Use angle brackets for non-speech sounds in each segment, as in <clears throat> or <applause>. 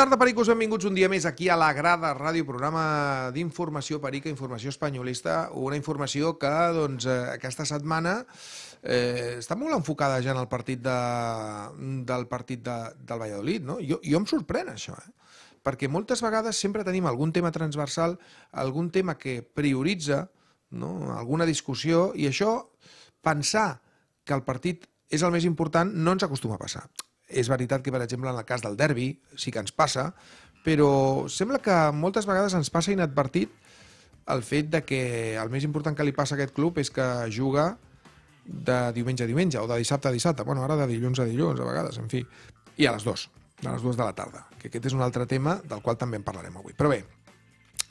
tarda, pericos. Benvinguts un dia més aquí a la Grada Ràdio, programa d'informació perica, informació espanyolista, una informació que doncs, eh, aquesta setmana eh, està molt enfocada ja en el partit de, del partit de, del Valladolid. No? Jo, jo em sorprèn això, eh? perquè moltes vegades sempre tenim algun tema transversal, algun tema que prioritza no? alguna discussió, i això, pensar que el partit és el més important, no ens acostuma a passar. És veritat que, per exemple, en el cas del derbi sí que ens passa, però sembla que moltes vegades ens passa inadvertit el fet de que el més important que li passa a aquest club és que juga de diumenge a diumenge o de dissabte a dissabte, bueno, ara de dilluns a dilluns a vegades, en fi, i a les dues, a les dues de la tarda, que aquest és un altre tema del qual també en parlarem avui. Però bé,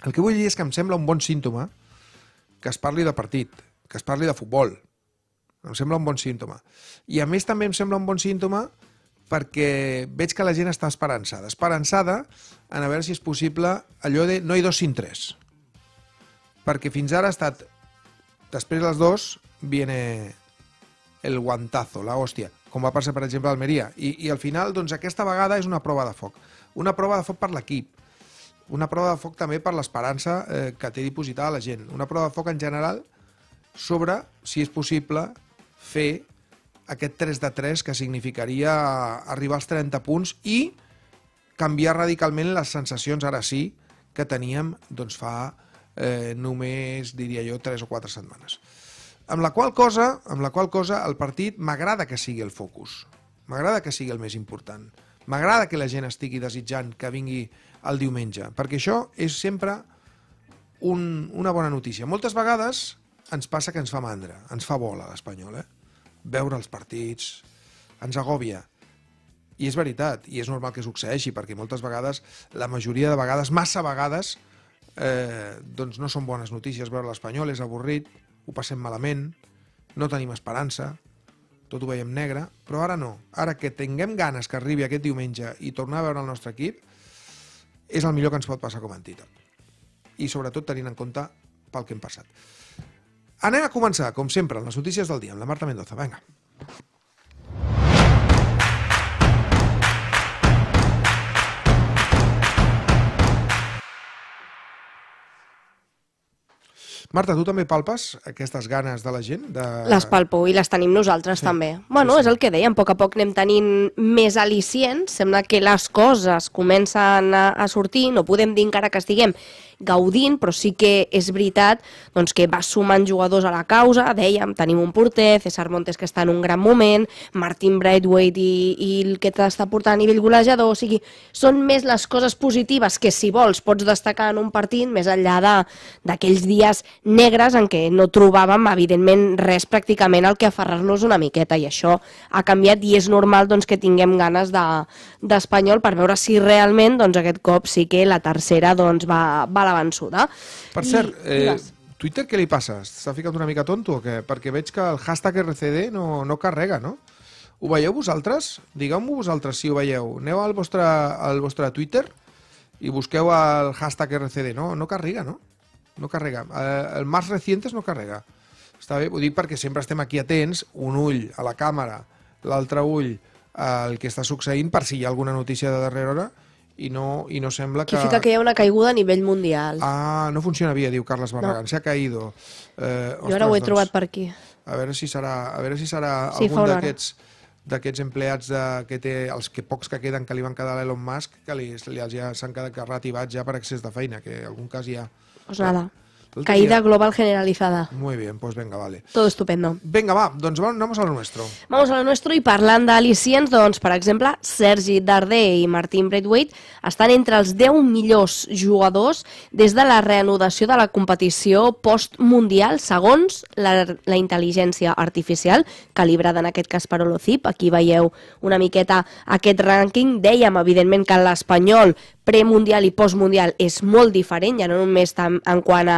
el que vull dir és que em sembla un bon símptoma que es parli de partit, que es parli de futbol. Em sembla un bon símptoma. I a més també em sembla un bon símptoma perquè veig que la gent està esperançada. Esperançada en a veure si és possible allò de no hi dos sin tres. Perquè fins ara ha estat després de les dos viene el guantazo, la hòstia, com va passar, per exemple, a Almeria. I, I al final, doncs, aquesta vegada és una prova de foc. Una prova de foc per l'equip, una prova de foc també per l'esperança eh, que té dipositada la gent. Una prova de foc en general sobre si és possible fer aquest 3 de 3 que significaria eh, arribar als 30 punts i canviar radicalment les sensacions, ara sí, que teníem doncs, fa eh, només, diria jo, 3 o 4 setmanes. Amb la qual cosa, amb la qual cosa el partit m'agrada que sigui el focus, m'agrada que sigui el més important, m'agrada que la gent estigui desitjant que vingui el diumenge, perquè això és sempre un, una bona notícia. Moltes vegades ens passa que ens fa mandra, ens fa bola l'Espanyol, eh? veure els partits, ens agòbia. I és veritat, i és normal que succeeixi, perquè moltes vegades, la majoria de vegades, massa vegades, eh, doncs no són bones notícies. Veure l'Espanyol és avorrit, ho passem malament, no tenim esperança, tot ho veiem negre, però ara no. Ara que tinguem ganes que arribi aquest diumenge i tornar a veure el nostre equip, és el millor que ens pot passar com a entitat. I sobretot tenint en compte pel que hem passat. Anem a començar, com sempre, amb les notícies del dia, amb la Marta Mendoza. Vinga. Marta, tu també palpes aquestes ganes de la gent? De... Les palpo i les tenim nosaltres sí. també. Bueno, sí, sí. és el que dèiem, a poc a poc anem tenint més al·licients, sembla que les coses comencen a, a sortir, no podem dir encara que estiguem gaudint, però sí que és veritat doncs, que va sumant jugadors a la causa, dèiem, tenim un porter, César Montes que està en un gran moment, Martin Braithwaite i, i el que t'està portant a nivell golejador, o sigui, són més les coses positives que si vols pots destacar en un partit, més enllà d'aquells dies negres en què no trobàvem, evidentment, res pràcticament al que aferrar-nos una miqueta i això ha canviat i és normal doncs, que tinguem ganes d'espanyol de, per veure si realment doncs, aquest cop sí que la tercera doncs, va, va a la vençuda. Per cert, I, eh, digues. Twitter què li passa? S'ha ficat una mica tonto o què? Perquè veig que el hashtag RCD no, no carrega, no? Ho veieu vosaltres? Digueu-m'ho vosaltres si ho veieu. Aneu al vostre, al vostre Twitter i busqueu el hashtag RCD. No, no carrega, no? no carrega. Eh, el más recientes no carrega. Està bé? Ho dic perquè sempre estem aquí atents, un ull a la càmera, l'altre ull al que està succeint per si hi ha alguna notícia de darrera hora i no, i no sembla que... Qui fica que hi ha una caiguda a nivell mundial. Ah, no funciona bé, diu Carles Barragán, no. S'ha caído. Eh, ostres, jo ara ho he doncs, trobat per aquí. A veure si serà, a veure si serà sí, algun d'aquests d'aquests empleats de, que té, els que pocs que queden que li van quedar a Elon Musk, que li, li, els ja s'han quedat carrat i vaig ja per excés de feina, que en algun cas hi Ha Pues nada. Caída día. global generalizada. Muy bien, pues venga, vale. Todo estupendo. Venga, va, doncs vamos a lo nuestro. Vamos a lo nuestro i parlant d'al·licients, doncs, per exemple, Sergi Darder i Martin Braithwaite estan entre els 10 millors jugadors des de la reanudació de la competició postmundial segons la, la intel·ligència artificial, calibrada en aquest cas per Holocip. Aquí veieu una miqueta aquest rànquing. Dèiem, evidentment, que l'Espanyol premundial i postmundial és molt diferent, ja no només tan, en quant a,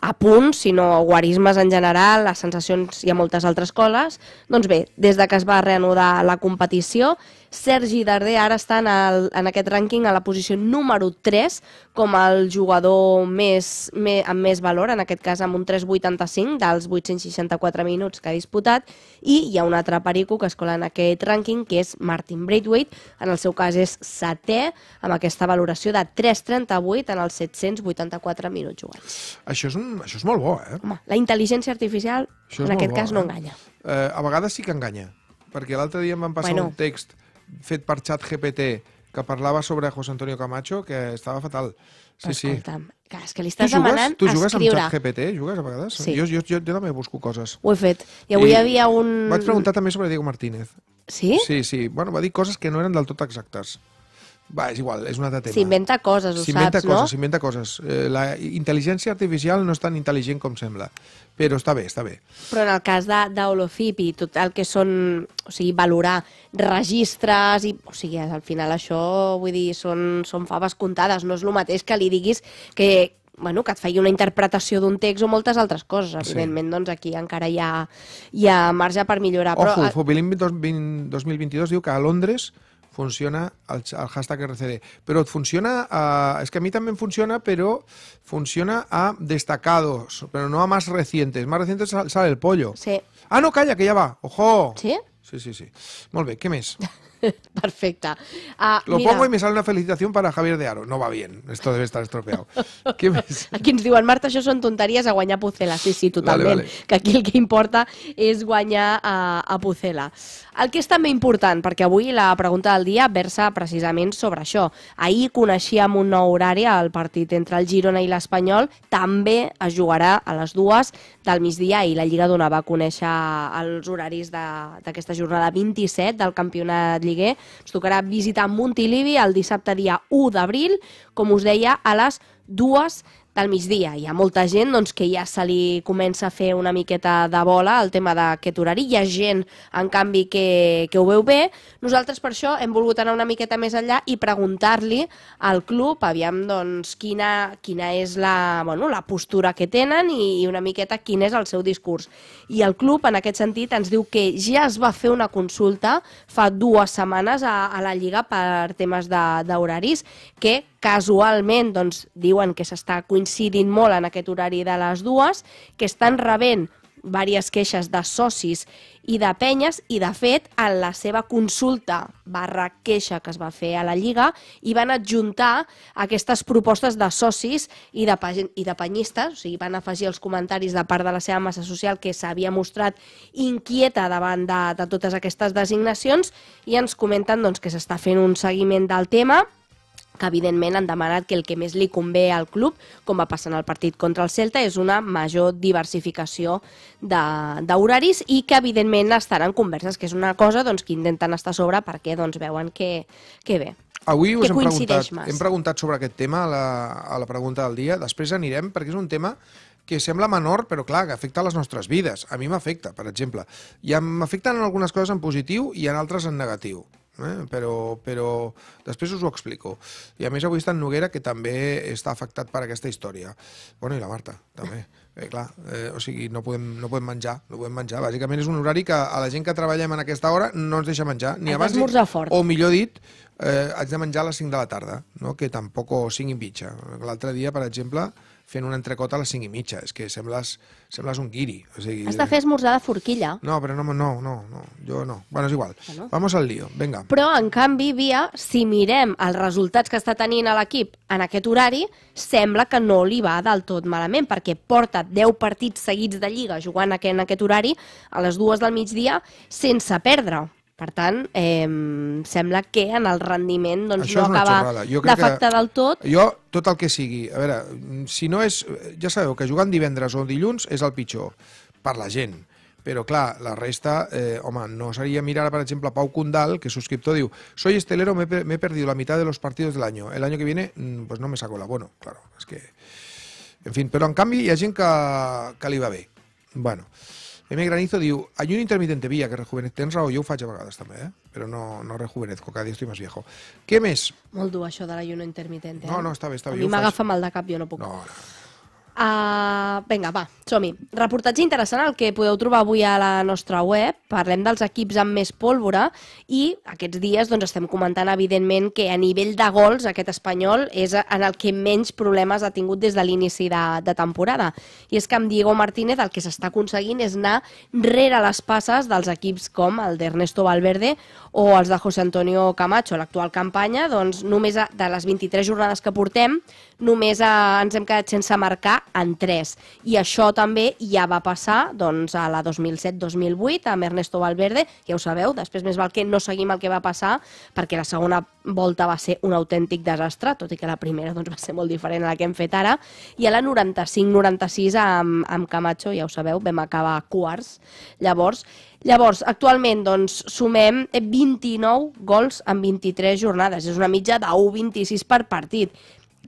a punts, sinó a guarismes en general, a sensacions i a moltes altres coses. Doncs bé, des de que es va reanudar la competició, Sergi Darder ara està en, el, en aquest rànquing a la posició número 3 com el jugador més, me, amb més valor, en aquest cas amb un 3,85 dels 864 minuts que ha disputat, i hi ha un altre perico que es cola en aquest rànquing, que és Martin Braithwaite, en el seu cas és setè, amb aquesta valoració de 3,38 en els 784 minuts jugats. Això és, un, això és molt bo, eh? Home, la intel·ligència artificial, en aquest bo, cas, eh? no enganya. Eh, a vegades sí que enganya, perquè l'altre dia em van passar bueno. un text fet per xat GPT que parlava sobre José Antonio Camacho, que estava fatal. Sí, escolta'm, sí. Clar, és que li estàs tu demanant escriure. tu jugues escriure. amb GPT? Jugues a vegades? Sí. Jo, jo, jo, jo també busco coses. Ho he fet. I avui I hi havia un... Vaig preguntar també sobre Diego Martínez. Sí? Sí, sí. Bueno, va dir coses que no eren del tot exactes. Va, és igual, és un altre tema. S'inventa coses, ho saps, coses, no? S'inventa coses, eh, La intel·ligència artificial no és tan intel·ligent com sembla, però està bé, està bé. Però en el cas d'Olofip i tot el que són, o sigui, valorar registres, i, o sigui, al final això, vull dir, són, són faves comptades, no és el mateix que li diguis que, bueno, que et faci una interpretació d'un text o moltes altres coses. Sí. Evidentment, doncs aquí encara hi ha, hi ha marge per millorar. Ojo, però... Fobilim 2022 diu que a Londres funciona el, el hashtag RCD. Però et funciona, a, eh, és que a mi també em funciona, però funciona a destacados, però no a más recientes. Más recientes sale el pollo. Sí. Ah, no, calla, que ja va. Ojo! Sí? Sí, sí, sí. Molt bé, què més? <laughs> <laughs> Perfecta. Uh, Lo mira. pongo y me sale una felicitación para Javier de Aro. No va bien, esto debe estar estropeado. <laughs> ¿Qué més? Aquí ens diuen, Marta, això són tonteries a guanyar Pucela. Sí, sí, totalment. Vale, vale. Que aquí el que importa és guanyar a, a Pucela. El que és també important, perquè avui la pregunta del dia versa precisament sobre això. Ahir coneixíem un nou horari al partit entre el Girona i l'Espanyol. També es jugarà a les dues del migdia i la Lliga donava a conèixer els horaris d'aquesta jornada 27 del campionat Lliga Xoliguer. Ens tocarà visitar Montilivi el dissabte dia 1 d'abril, com us deia, a les dues del migdia. Hi ha molta gent doncs, que ja se li comença a fer una miqueta de bola el tema d'aquest horari. Hi ha gent, en canvi, que, que ho veu bé. Nosaltres, per això, hem volgut anar una miqueta més enllà i preguntar-li al club, aviam, doncs, quina, quina és la, bueno, la postura que tenen i, i una miqueta quin és el seu discurs. I el club, en aquest sentit, ens diu que ja es va fer una consulta fa dues setmanes a, a la Lliga per temes d'horaris, que casualment doncs, diuen que s'està coincidint molt en aquest horari de les dues, que estan rebent diverses queixes de socis i de penyes i, de fet, en la seva consulta barra queixa que es va fer a la Lliga i van adjuntar aquestes propostes de socis i de, i de penyistes, o sigui, van afegir els comentaris de part de la seva massa social que s'havia mostrat inquieta davant de, de totes aquestes designacions i ens comenten doncs, que s'està fent un seguiment del tema que evidentment han demanat que el que més li convé al club, com va passar en el partit contra el Celta, és una major diversificació d'horaris i que evidentment estaran converses, que és una cosa doncs, que intenten estar a sobre perquè doncs, veuen que, que bé. Avui us hem preguntat, hem preguntat sobre aquest tema a la, a la pregunta del dia, després anirem perquè és un tema que sembla menor, però clar, que afecta les nostres vides. A mi m'afecta, per exemple. I m'afecten en algunes coses en positiu i en altres en negatiu eh? però, però després us ho explico. I a més avui està en Noguera, que també està afectat per aquesta història. Bueno, i la Marta, també. <laughs> Eh, clar, eh, o sigui, no podem, no podem menjar, no podem menjar. Bàsicament és un horari que a la gent que treballem en aquesta hora no ens deixa menjar, ni abans, ni, fort. o millor dit, eh, haig de menjar a les 5 de la tarda, no? que tampoc o 5 i mitja. L'altre dia, per exemple, fent un entrecot a les 5 i mitja. És que sembles, sembles un guiri. O sigui, Has de fer esmorzar de forquilla. No, però no, no, no, no jo no. Bueno, és igual. Bueno. Vamos al lío, venga. Però, en canvi, Via, si mirem els resultats que està tenint l'equip en aquest horari, sembla que no li va del tot malament, perquè porta 10 partits seguits de Lliga jugant en aquest horari a les dues del migdia sense perdre. Per tant, eh, sembla que en el rendiment doncs, Això no acaba d'afectar del tot. Jo, tot el que sigui, a veure, si no és... Ja sabeu que jugant divendres o dilluns és el pitjor, per la gent. Però, clar, la resta, eh, home, no seria mirar, per exemple, Pau Cundal, que subscriptor diu «Soy estelero, me, he perdido la mitad de los partidos del año. El año que viene, mm, pues no me saco la bono». Claro, és que... En fin, però en canvi hi ha gent que, que li va bé. Bueno, M. Granizo diu, hay un intermitente vía que rejuvenece. Tens raó, jo ho faig a vegades també, eh? però no, no rejuvenezco, cada dia estic més viejo. Què més? Molt dur això de l'ayuno intermitente. Eh? No, no, està bé, està bé. A mi m'agafa mal de cap, jo no puc. No, no. Uh, vinga, va, som-hi. Reportatge interessant el que podeu trobar avui a la nostra web. Parlem dels equips amb més pólvora i aquests dies doncs, estem comentant, evidentment, que a nivell de gols aquest espanyol és en el que menys problemes ha tingut des de l'inici de, de temporada. I és que amb Diego Martínez el que s'està aconseguint és anar rere les passes dels equips com el d'Ernesto Valverde o els de José Antonio Camacho. L'actual campanya, doncs, només a, de les 23 jornades que portem, només a, ens hem quedat sense marcar en tres. I això també ja va passar doncs, a la 2007-2008 amb Ernesto Valverde, ja ho sabeu, després més val que no seguim el que va passar perquè la segona volta va ser un autèntic desastre, tot i que la primera doncs, va ser molt diferent a la que hem fet ara, i a la 95-96 amb, amb Camacho, ja ho sabeu, vam acabar quarts. Llavors, Llavors, actualment doncs, sumem 29 gols en 23 jornades. És una mitja de 1,26 per partit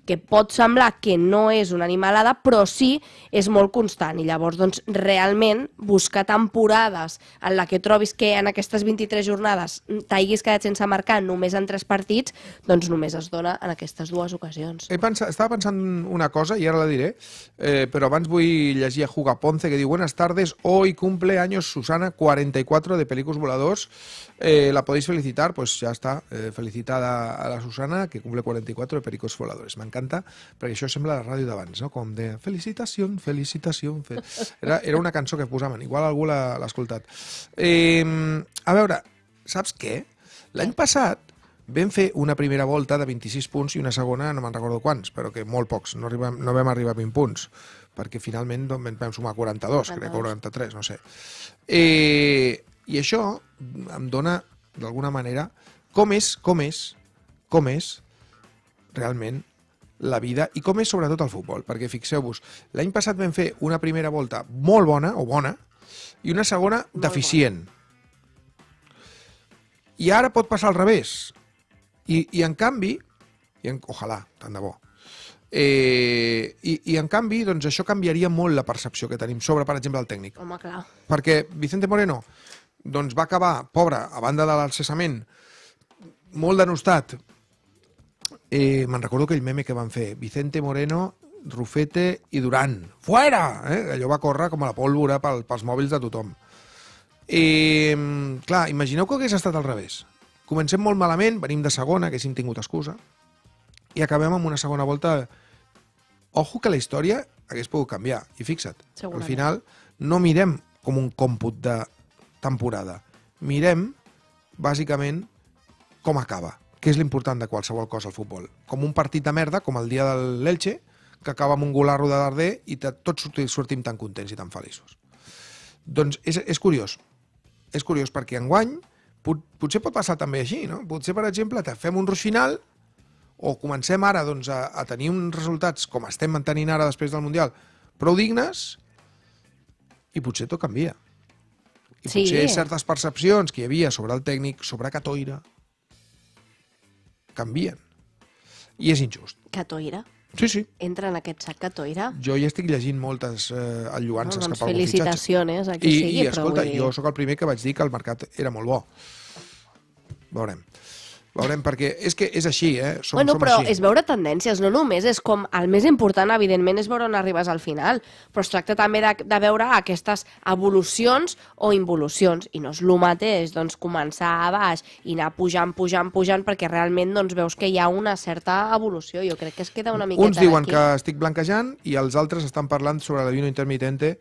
que pot semblar que no és una animalada, però sí és molt constant. I llavors, doncs, realment, buscar temporades en la que trobis que en aquestes 23 jornades t'haiguis quedat sense marcar només en tres partits, doncs només es dona en aquestes dues ocasions. He pensat, estava pensant una cosa, i ara la diré, eh, però abans vull llegir a Juga Ponce, que diu, buenas tardes, hoy cumple años Susana, 44 de Pelicus Voladors, Eh, la podéis felicitar, pues ja està, eh, felicitada a la Susana, que cumple 44 de Pericos Voladores. encanta, porque això sembla la ràdio d'abans, no? Com de felicitación, felicitación. Fe... Era, era una cançó que posaven, igual algú l'ha escoltat. Eh, a veure, saps què? L'any passat vam fer una primera volta de 26 punts i una segona, no me'n recordo quants, però que molt pocs, no, arribem, no vam arribar a 20 punts, perquè finalment doncs, vam sumar 42, 42, crec, 43, no sé. Eh, i això em dona, d'alguna manera, com és, com és, com és realment la vida i com és sobretot el futbol. Perquè fixeu-vos, l'any passat vam fer una primera volta molt bona, o bona, i una segona deficient. I ara pot passar al revés. I, i en canvi, i en, ojalà, tant de bo, eh, i, i en canvi, doncs això canviaria molt la percepció que tenim sobre, per exemple, el tècnic. Home, clar. Perquè Vicente Moreno, doncs va acabar, pobre, a banda de cessament, molt denostat. Eh, Me'n recordo aquell meme que van fer, Vicente Moreno, Rufete i Duran. Fuera! Eh? Allò va córrer com a la pólvora pel, pels mòbils de tothom. I, eh, clar, imagineu que hagués estat al revés. Comencem molt malament, venim de segona, haguéssim tingut excusa, i acabem amb una segona volta. Ojo que la història hagués pogut canviar, i fixa't. Al final, no mirem com un còmput de temporada. Mirem, bàsicament, com acaba, que és l'important de qualsevol cosa al futbol. Com un partit de merda, com el dia de l'Elche, que acaba amb un golarro de Darder i tots sortim tan contents i tan feliços. Doncs és, és curiós. És curiós perquè enguany pot, potser pot passar també així, no? Potser, per exemple, fem un ruix final o comencem ara doncs, a, a tenir uns resultats com estem mantenint ara després del Mundial prou dignes i potser tot canvia. I sí. potser certes percepcions que hi havia sobre el tècnic, sobre Catoira, canvien. I és injust. Catoira? Sí, sí. Entra en aquest sac Catoira? Jo ja estic llegint moltes eh, alluances no, doncs cap a algun felicitacions, a eh, qui I, sigui. I, escolta, però vull... jo sóc el primer que vaig dir que el mercat era molt bo. Veurem. Veurem, perquè és que és així, eh? Som, bueno, som però així. és veure tendències, no només és com... El més important, evidentment, és veure on arribes al final, però es tracta també de, de veure aquestes evolucions o involucions, i no és el mateix, doncs, començar a baix i anar pujant, pujant, pujant, perquè realment, doncs, veus que hi ha una certa evolució, jo crec que es queda una miqueta Uns diuen aquí. que estic blanquejant i els altres estan parlant sobre la vino intermitente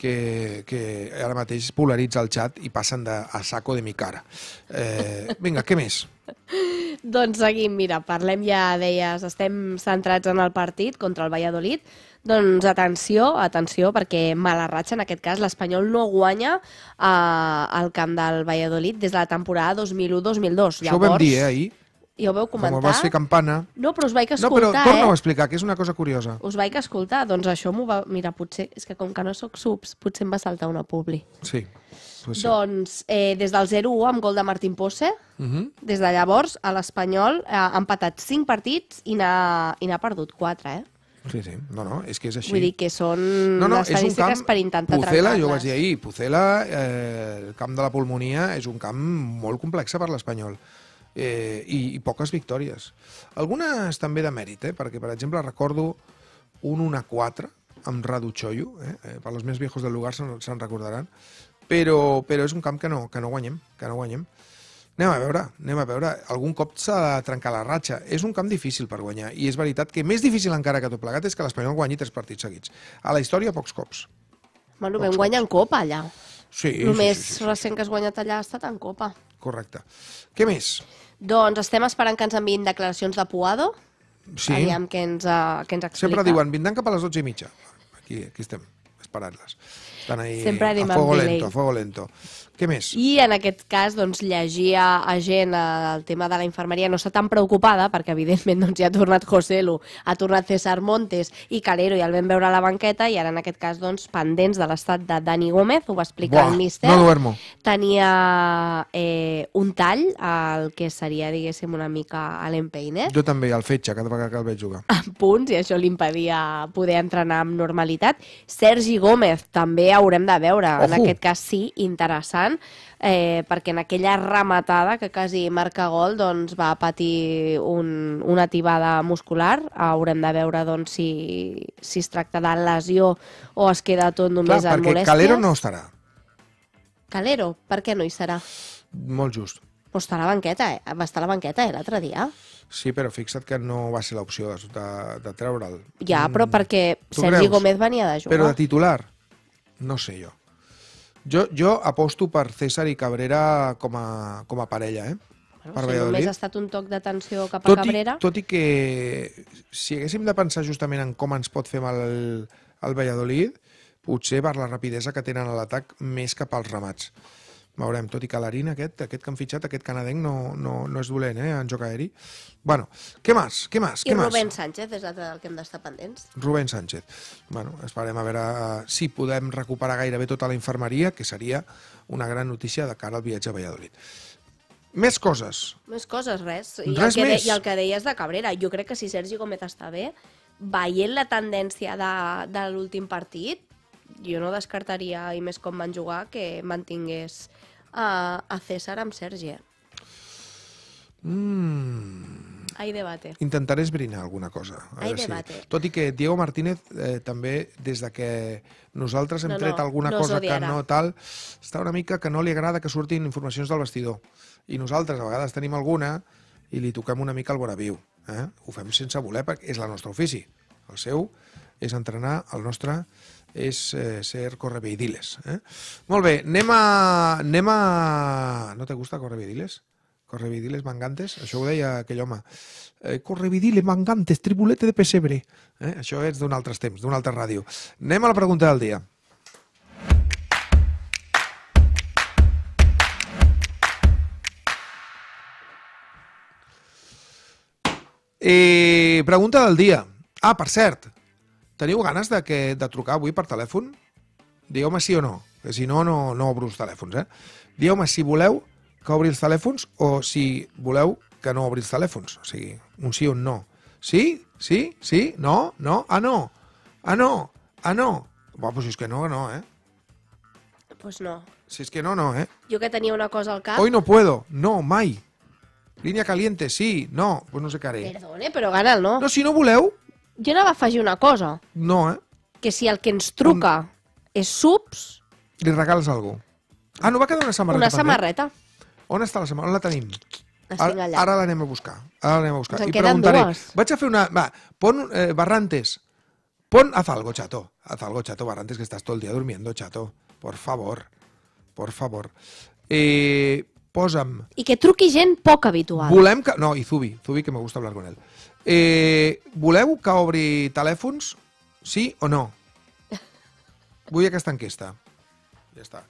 que, que ara mateix polaritza el xat i passen de a saco de mi cara. Eh, vinga, què més? <laughs> doncs seguim, mira, parlem ja, deies, estem centrats en el partit contra el Valladolid, doncs atenció, atenció, perquè mala ratxa, en aquest cas l'Espanyol no guanya eh, al camp del Valladolid des de la temporada 2001-2002. Llavors... Això ho vam dir, eh, ahir ja ho veu comentar. Com ho vas fer campana... No, però us vaig escoltar, No, però torna eh? a explicar, que és una cosa curiosa. Us vaig escoltar, doncs això m'ho va... Mira, potser, és que com que no sóc subs, potser em va saltar una publi. Sí. Pues Doncs eh, des del 0-1 amb gol de Martín Posse, uh mhm. -huh. des de llavors a l'Espanyol eh, ha empatat 5 partits i n'ha perdut 4, eh? Sí, sí. No, no, és que és així. Vull dir que són no, no, les estadístiques per intentar Pucela, jo ho vaig dir ahir, Pucela, eh, el camp de la pulmonia és un camp molt complex per l'Espanyol eh, i, i poques victòries. Algunes també de mèrit, eh? perquè, per exemple, recordo un 1-4 amb Radu Choyu, eh? eh? per als més viejos del lugar se'n se recordaran, però, però és un camp que no, que no guanyem, que no guanyem. Anem a veure, anem a veure. Algun cop s'ha de trencar la ratxa. És un camp difícil per guanyar, i és veritat que més difícil encara que tot plegat és que l'Espanyol guanyi tres partits seguits. A la història, pocs cops. Bueno, pocs vam guanyar en Copa, allà. Sí, el sí, més sí, sí, sí. recent que has guanyat allà ha estat en Copa. Correcte. Què més? Doncs estem esperant que ens enviïn declaracions de Puado. Sí. Aviam què ens, uh, què ens explica. Sempre diuen, vindran cap a les 12 i mitja. Aquí, aquí estem, esperant-les. Estan ahí Sempre anem a fuego lento, a fuego lento. Què més? I en aquest cas, doncs, llegia a, gent eh, el tema de la infermeria no està tan preocupada, perquè evidentment doncs, ja ha tornat Joselu, ha tornat César Montes i Calero, i ja el vam veure a la banqueta, i ara en aquest cas, doncs, pendents de l'estat de Dani Gómez, ho va explicar Buah, el míster. No duermo. Tenia eh, un tall, el que seria, diguéssim, una mica a l'empeiner. Jo també, al fetge, cada vegada que el veig jugar. A <laughs> punts, i això li impedia poder entrenar amb normalitat. Sergi Gómez també ha haurem de veure. Ojo. En aquest cas sí, interessant, eh, perquè en aquella rematada que quasi marca gol doncs, va patir un, una tibada muscular. Haurem de veure doncs, si, si es tracta de lesió o es queda tot només Clar, en molèsties. Perquè Calero no estarà. Calero, per què no hi serà? Molt just. Però està a la banqueta, eh? Va estar a la banqueta, eh, l'altre dia. Sí, però fixa't que no va ser l'opció de, de, de treure'l. Ja, però mm. perquè Sergi creus? Gómez venia de jugar. Però de titular no sé jo. Jo, jo aposto per César i Cabrera com a, com a parella, eh? Bueno, per si només ha estat un toc d'atenció cap a tot Cabrera... I, tot i que si haguéssim de pensar justament en com ens pot fer mal el, el Valladolid, potser per la rapidesa que tenen a l'atac més cap als remats veurem, tot i que l'Arin aquest, aquest que han fitxat, aquest canadenc no, no, no és dolent, eh, en joc aeri. Bueno, què més? Què més? I què Rubén més? Sánchez és l'altre del que hem d'estar pendents. Rubén Sánchez. Bueno, esperem a veure eh, si podem recuperar gairebé tota la infermeria, que seria una gran notícia de cara al viatge a Valladolid. Més coses. Més coses, res. I res el que més. De, I el que deies de Cabrera, jo crec que si Sergi Gómez està bé, veient la tendència de, de l'últim partit, jo no descartaria, i més com van jugar, que mantingués a, a César amb Sergi. eh? Mm. Hay debate. Intentaré esbrinar alguna cosa. A Hay veure debate. Si... Tot i que Diego Martínez eh, també, des de que nosaltres hem No, no, tret alguna no cosa que no tal, està una mica que no li agrada que surtin informacions del vestidor. I nosaltres a vegades tenim alguna i li toquem una mica al voraviu. Eh? Ho fem sense voler perquè és el nostre ofici. El seu és entrenar el nostre és eh, ser correveidiles. Eh? Molt bé, anem a... Anem a... No te gusta correveidiles? Correveidiles mangantes? Això ho deia aquell home. Eh, correveidiles mangantes, tribulete de pessebre. Eh? Això és d'un altre temps, d'una altra ràdio. Anem a la pregunta del dia. Eh, pregunta del dia. Ah, per cert, Teniu ganes de, que, de trucar avui per telèfon? Digueu-me sí o no, que si no, no, no obro els telèfons, eh? Digueu-me si voleu que obri els telèfons o si voleu que no obri els telèfons. O sigui, un sí o un no. Sí? Sí? Sí? No? No? Ah, no? Ah, no? Ah, no? Va, pues doncs si és que no, no, eh? Pues doncs no. Si és que no, no, eh? Jo que tenia una cosa al cap... Hoy no puedo. No, mai. Línia caliente, sí, no, pues no sé què haré. Perdone, però gana'l, no. No, si no voleu, jo anava a afegir una cosa. No, eh? Que si el que ens truca On... és subs... Li regales alguna Ah, no va quedar una samarreta. Una samarreta. On està la samarreta? On la tenim? Ara, ara l'anem a buscar. Ara l'anem a buscar. Ens en I preguntaré. Dues. Vaig a fer una... Va, pon eh, Barrantes. Pon haz algo, chato. Haz algo, chato, Barrantes, que estàs tot el dia durmiendo, chato. Por favor. Por favor. Eh, posa'm... I que truqui gent poc habitual. Volem que... No, i Zubi. Zubi, que m'agrada parlar amb ell. Eh, voleu que obri telèfons? Sí o no? <laughs> Vull aquesta enquesta. Ya està.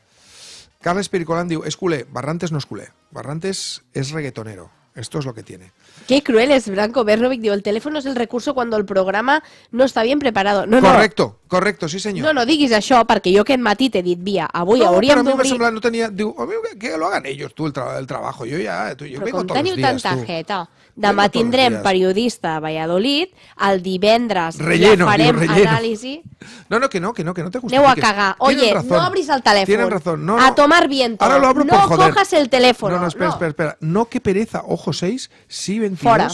Carles Piricolán diu, es Barrantes no es culé. Barrantes es reggaetonero. Esto es lo que tiene. Qué cruel es Branco Bernovic. Digo, el teléfono es el recurso cuando el programa no está bien preparado. No, Correcto. Correcto, sí senyor. No, no diguis això, perquè jo aquest matí t'he dit, via, avui no, hauríem d'obrir... No, però a mi semblat, no tenia... Diu, a mi que lo hagan ellos, tu, el, tra el trabajo. Jo ja, eh, tu, jo però tots els dies, tu. Però com teniu tanta jeta, demà tindrem periodista a Valladolid, el divendres relleno, ja farem diu, anàlisi... No, no, que no, que no, que no te justifiques. Aneu a cagar. Oye, razón, no obris el telèfon. Tienen razón. No, no. A tomar viento. Ahora lo abro no por joder. No cojas el telèfon. No, no, espera, no. espera, espera. No, que pereza. Ojo, 6, sí, 22. Fora.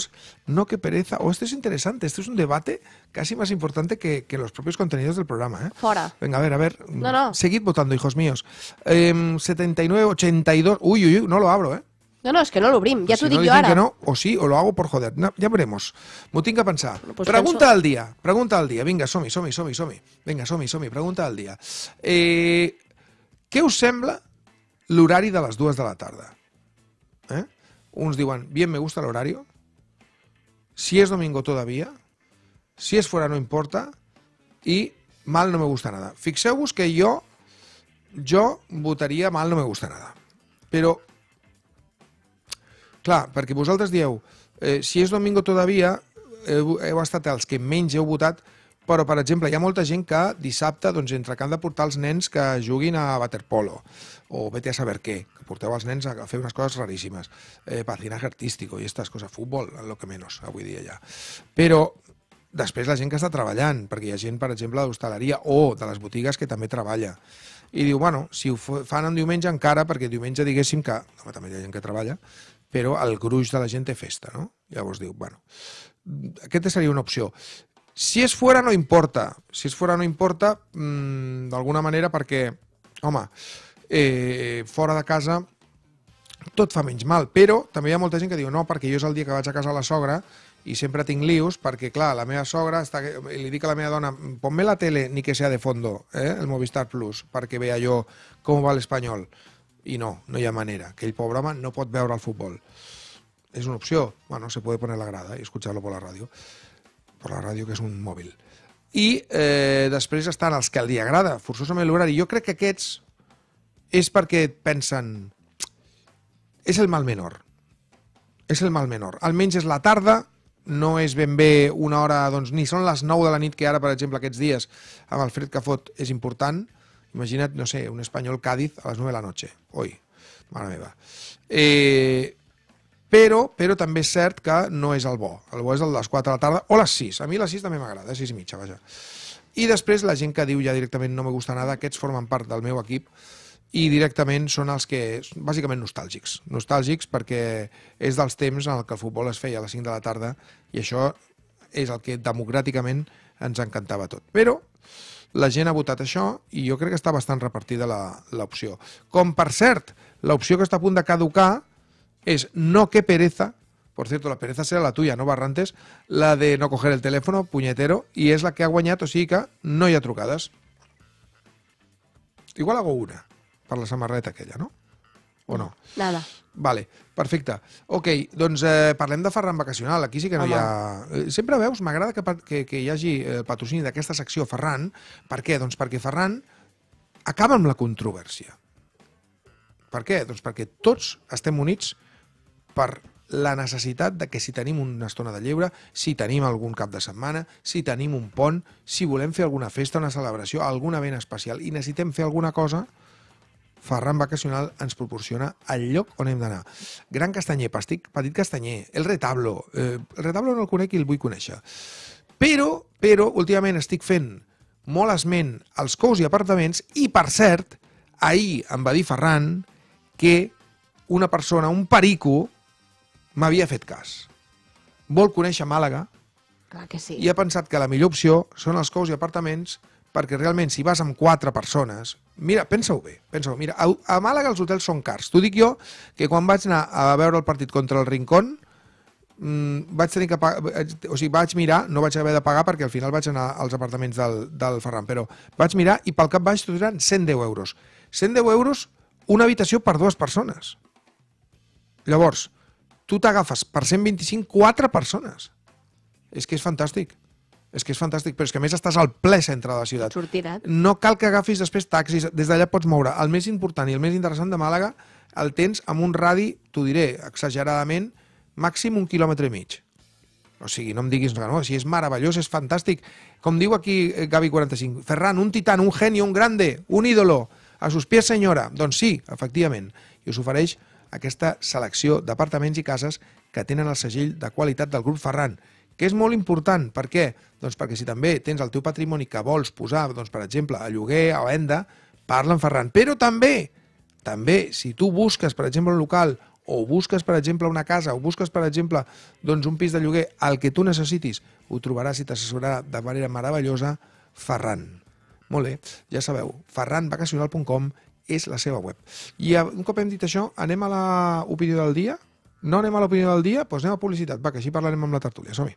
no qué pereza. O oh, esto es interesante, esto es un debate casi más importante que, los propios contenidos del programa. ¿eh? Venga, a ver, a ver. No, no. Seguid votando, hijos míos. 79, em, 82. Uy, uy, uy, no lo abro, ¿eh? No, no, es que no lo abrimos ya pues si no Que no, o sí, o lo hago por joder. Ya veremos. Mutinga pensar. Pues pregunta al día pregunta al día. Venga, somi, somi, somi, somi. Venga, somi, somi. pregunta al día. Eh, ¿Qué os sembla el horario de las 2 de la tarde? Eh? Unos Uns bien me gusta el horario Si es domingo todavía, si es fuera no importa y mal no me gusta nada. Fixeu-vos que jo jo votaria mal no me gusta nada. Però, clar, perquè vosaltres dieu, eh, si és domingo todavía, eh, heu estat els que menys heu votat, però, per exemple, hi ha molta gent que dissabte, doncs, entre que han de portar els nens que juguin a waterpolo, o vete a saber què, que porteu els nens a fer unes coses raríssimes, eh, patinatge artístic i aquestes coses, futbol, lo que menos, avui dia ja. Però després la gent que està treballant, perquè hi ha gent, per exemple, d'hostaleria o de les botigues que també treballa. I diu, bueno, si ho fan en diumenge encara, perquè diumenge diguéssim que, home, també hi ha gent que treballa, però el gruix de la gent té festa, no? Llavors diu, bueno, aquesta seria una opció. Si és fora no importa, si és fora no importa, mmm, d'alguna manera perquè, home, eh, eh, fora de casa tot fa menys mal, però també hi ha molta gent que diu no, perquè jo és el dia que vaig a casa la sogra i sempre tinc lius perquè, clar, la meva sogra està, eh, li dic a la meva dona, ponme la tele ni que sea de fondo, eh, el Movistar Plus, perquè veia jo com va l'espanyol. I no, no hi ha manera. Aquell pobre home no pot veure el futbol. És una opció. Bueno, se puede poner la grada i escucharlo por la ràdio. Por la ràdio, que és un mòbil. I eh, després estan els que dia agrada, forçosament l'horari. Jo crec que aquests, és perquè pensen... És el mal menor. És el mal menor. Almenys és la tarda, no és ben bé una hora, doncs ni són les 9 de la nit, que ara, per exemple, aquests dies, amb el fred que fot, és important. Imagina't, no sé, un espanyol Cádiz a les 9 de la noche. Oi, mare meva. Eh, però, però també és cert que no és el bo. El bo és el de les 4 de la tarda o les 6. A mi les 6 també m'agrada, 6 i mitja, vaja. I després la gent que diu ja directament no me gusta nada, aquests formen part del meu equip, i directament són els que, bàsicament nostàlgics. Nostàlgics perquè és dels temps en el que el futbol es feia a les 5 de la tarda i això és el que democràticament ens encantava tot. Però la gent ha votat això i jo crec que està bastant repartida l'opció. Com, per cert, l'opció que està a punt de caducar és no que pereza, por cierto, la pereza serà la tuya, no Barrantes, la de no coger el teléfono, puñetero, i és la que ha guanyat, o sigui que no hi ha trucades. Igual hago una per la samarreta aquella, no? o no? Nada. Vale, perfecte. Ok, doncs eh, parlem de Ferran Vacacional. Aquí sí que no Home. hi ha... Eh, sempre veus, m'agrada que, que, que hi hagi eh, el patrocini d'aquesta secció Ferran. Per què? Doncs perquè Ferran acaba amb la controvèrsia. Per què? Doncs perquè tots estem units per la necessitat de que si tenim una estona de lleure, si tenim algun cap de setmana, si tenim un pont, si volem fer alguna festa, una celebració, alguna ben especial i necessitem fer alguna cosa, Ferran Vacacional ens proporciona el lloc on hem d'anar. Gran Castanyer, Pastic, Petit Castanyer, el retablo. Eh, el retablo no el conec i el vull conèixer. Però, però, últimament estic fent molt esment als cous i apartaments i, per cert, ahir em va dir Ferran que una persona, un perico, m'havia fet cas. Vol conèixer Màlaga, Clar que sí. I ha pensat que la millor opció són els cous i apartaments perquè realment si vas amb quatre persones, mira, pensa-ho bé, pensa -ho. mira, a, a Màlaga els hotels són cars. T'ho dic jo, que quan vaig anar a veure el partit contra el Rincón, mmm, vaig tenir que pagar, o sigui, vaig mirar, no vaig haver de pagar perquè al final vaig anar als apartaments del, del Ferran, però vaig mirar i pel cap baix t'ho diran 110 euros. 110 euros, una habitació per dues persones. Llavors, tu t'agafes per 125 quatre persones. És que és fantàstic. És que és fantàstic, però és que a més estàs al ple centre de la ciutat. Sortirat. No cal que agafis després taxis, des d'allà pots moure. El més important i el més interessant de Màlaga el tens amb un radi, t'ho diré exageradament, màxim un quilòmetre i mig. O sigui, no em diguis que no, si és meravellós, és fantàstic. Com diu aquí eh, Gavi45, Ferran, un titan, un geni, un grande, un ídolo, a sus pies senyora. Doncs sí, efectivament, i us ofereix aquesta selecció d'apartaments i cases que tenen el segell de qualitat del grup Ferran que és molt important. Per què? Doncs perquè si també tens el teu patrimoni que vols posar, doncs, per exemple, a lloguer, a venda, parla amb Ferran. Però també, també, si tu busques, per exemple, un local o busques, per exemple, una casa, o busques, per exemple, doncs un pis de lloguer, el que tu necessitis, ho trobaràs i t'assessorarà de manera meravellosa Ferran. Molt bé, ja sabeu, ferranvacacional.com és la seva web. I un cop hem dit això, anem a l'opinió del dia? No anem a l'opinió del dia? Doncs anem a publicitat, va, que així parlarem amb la tertúlia. Som-hi.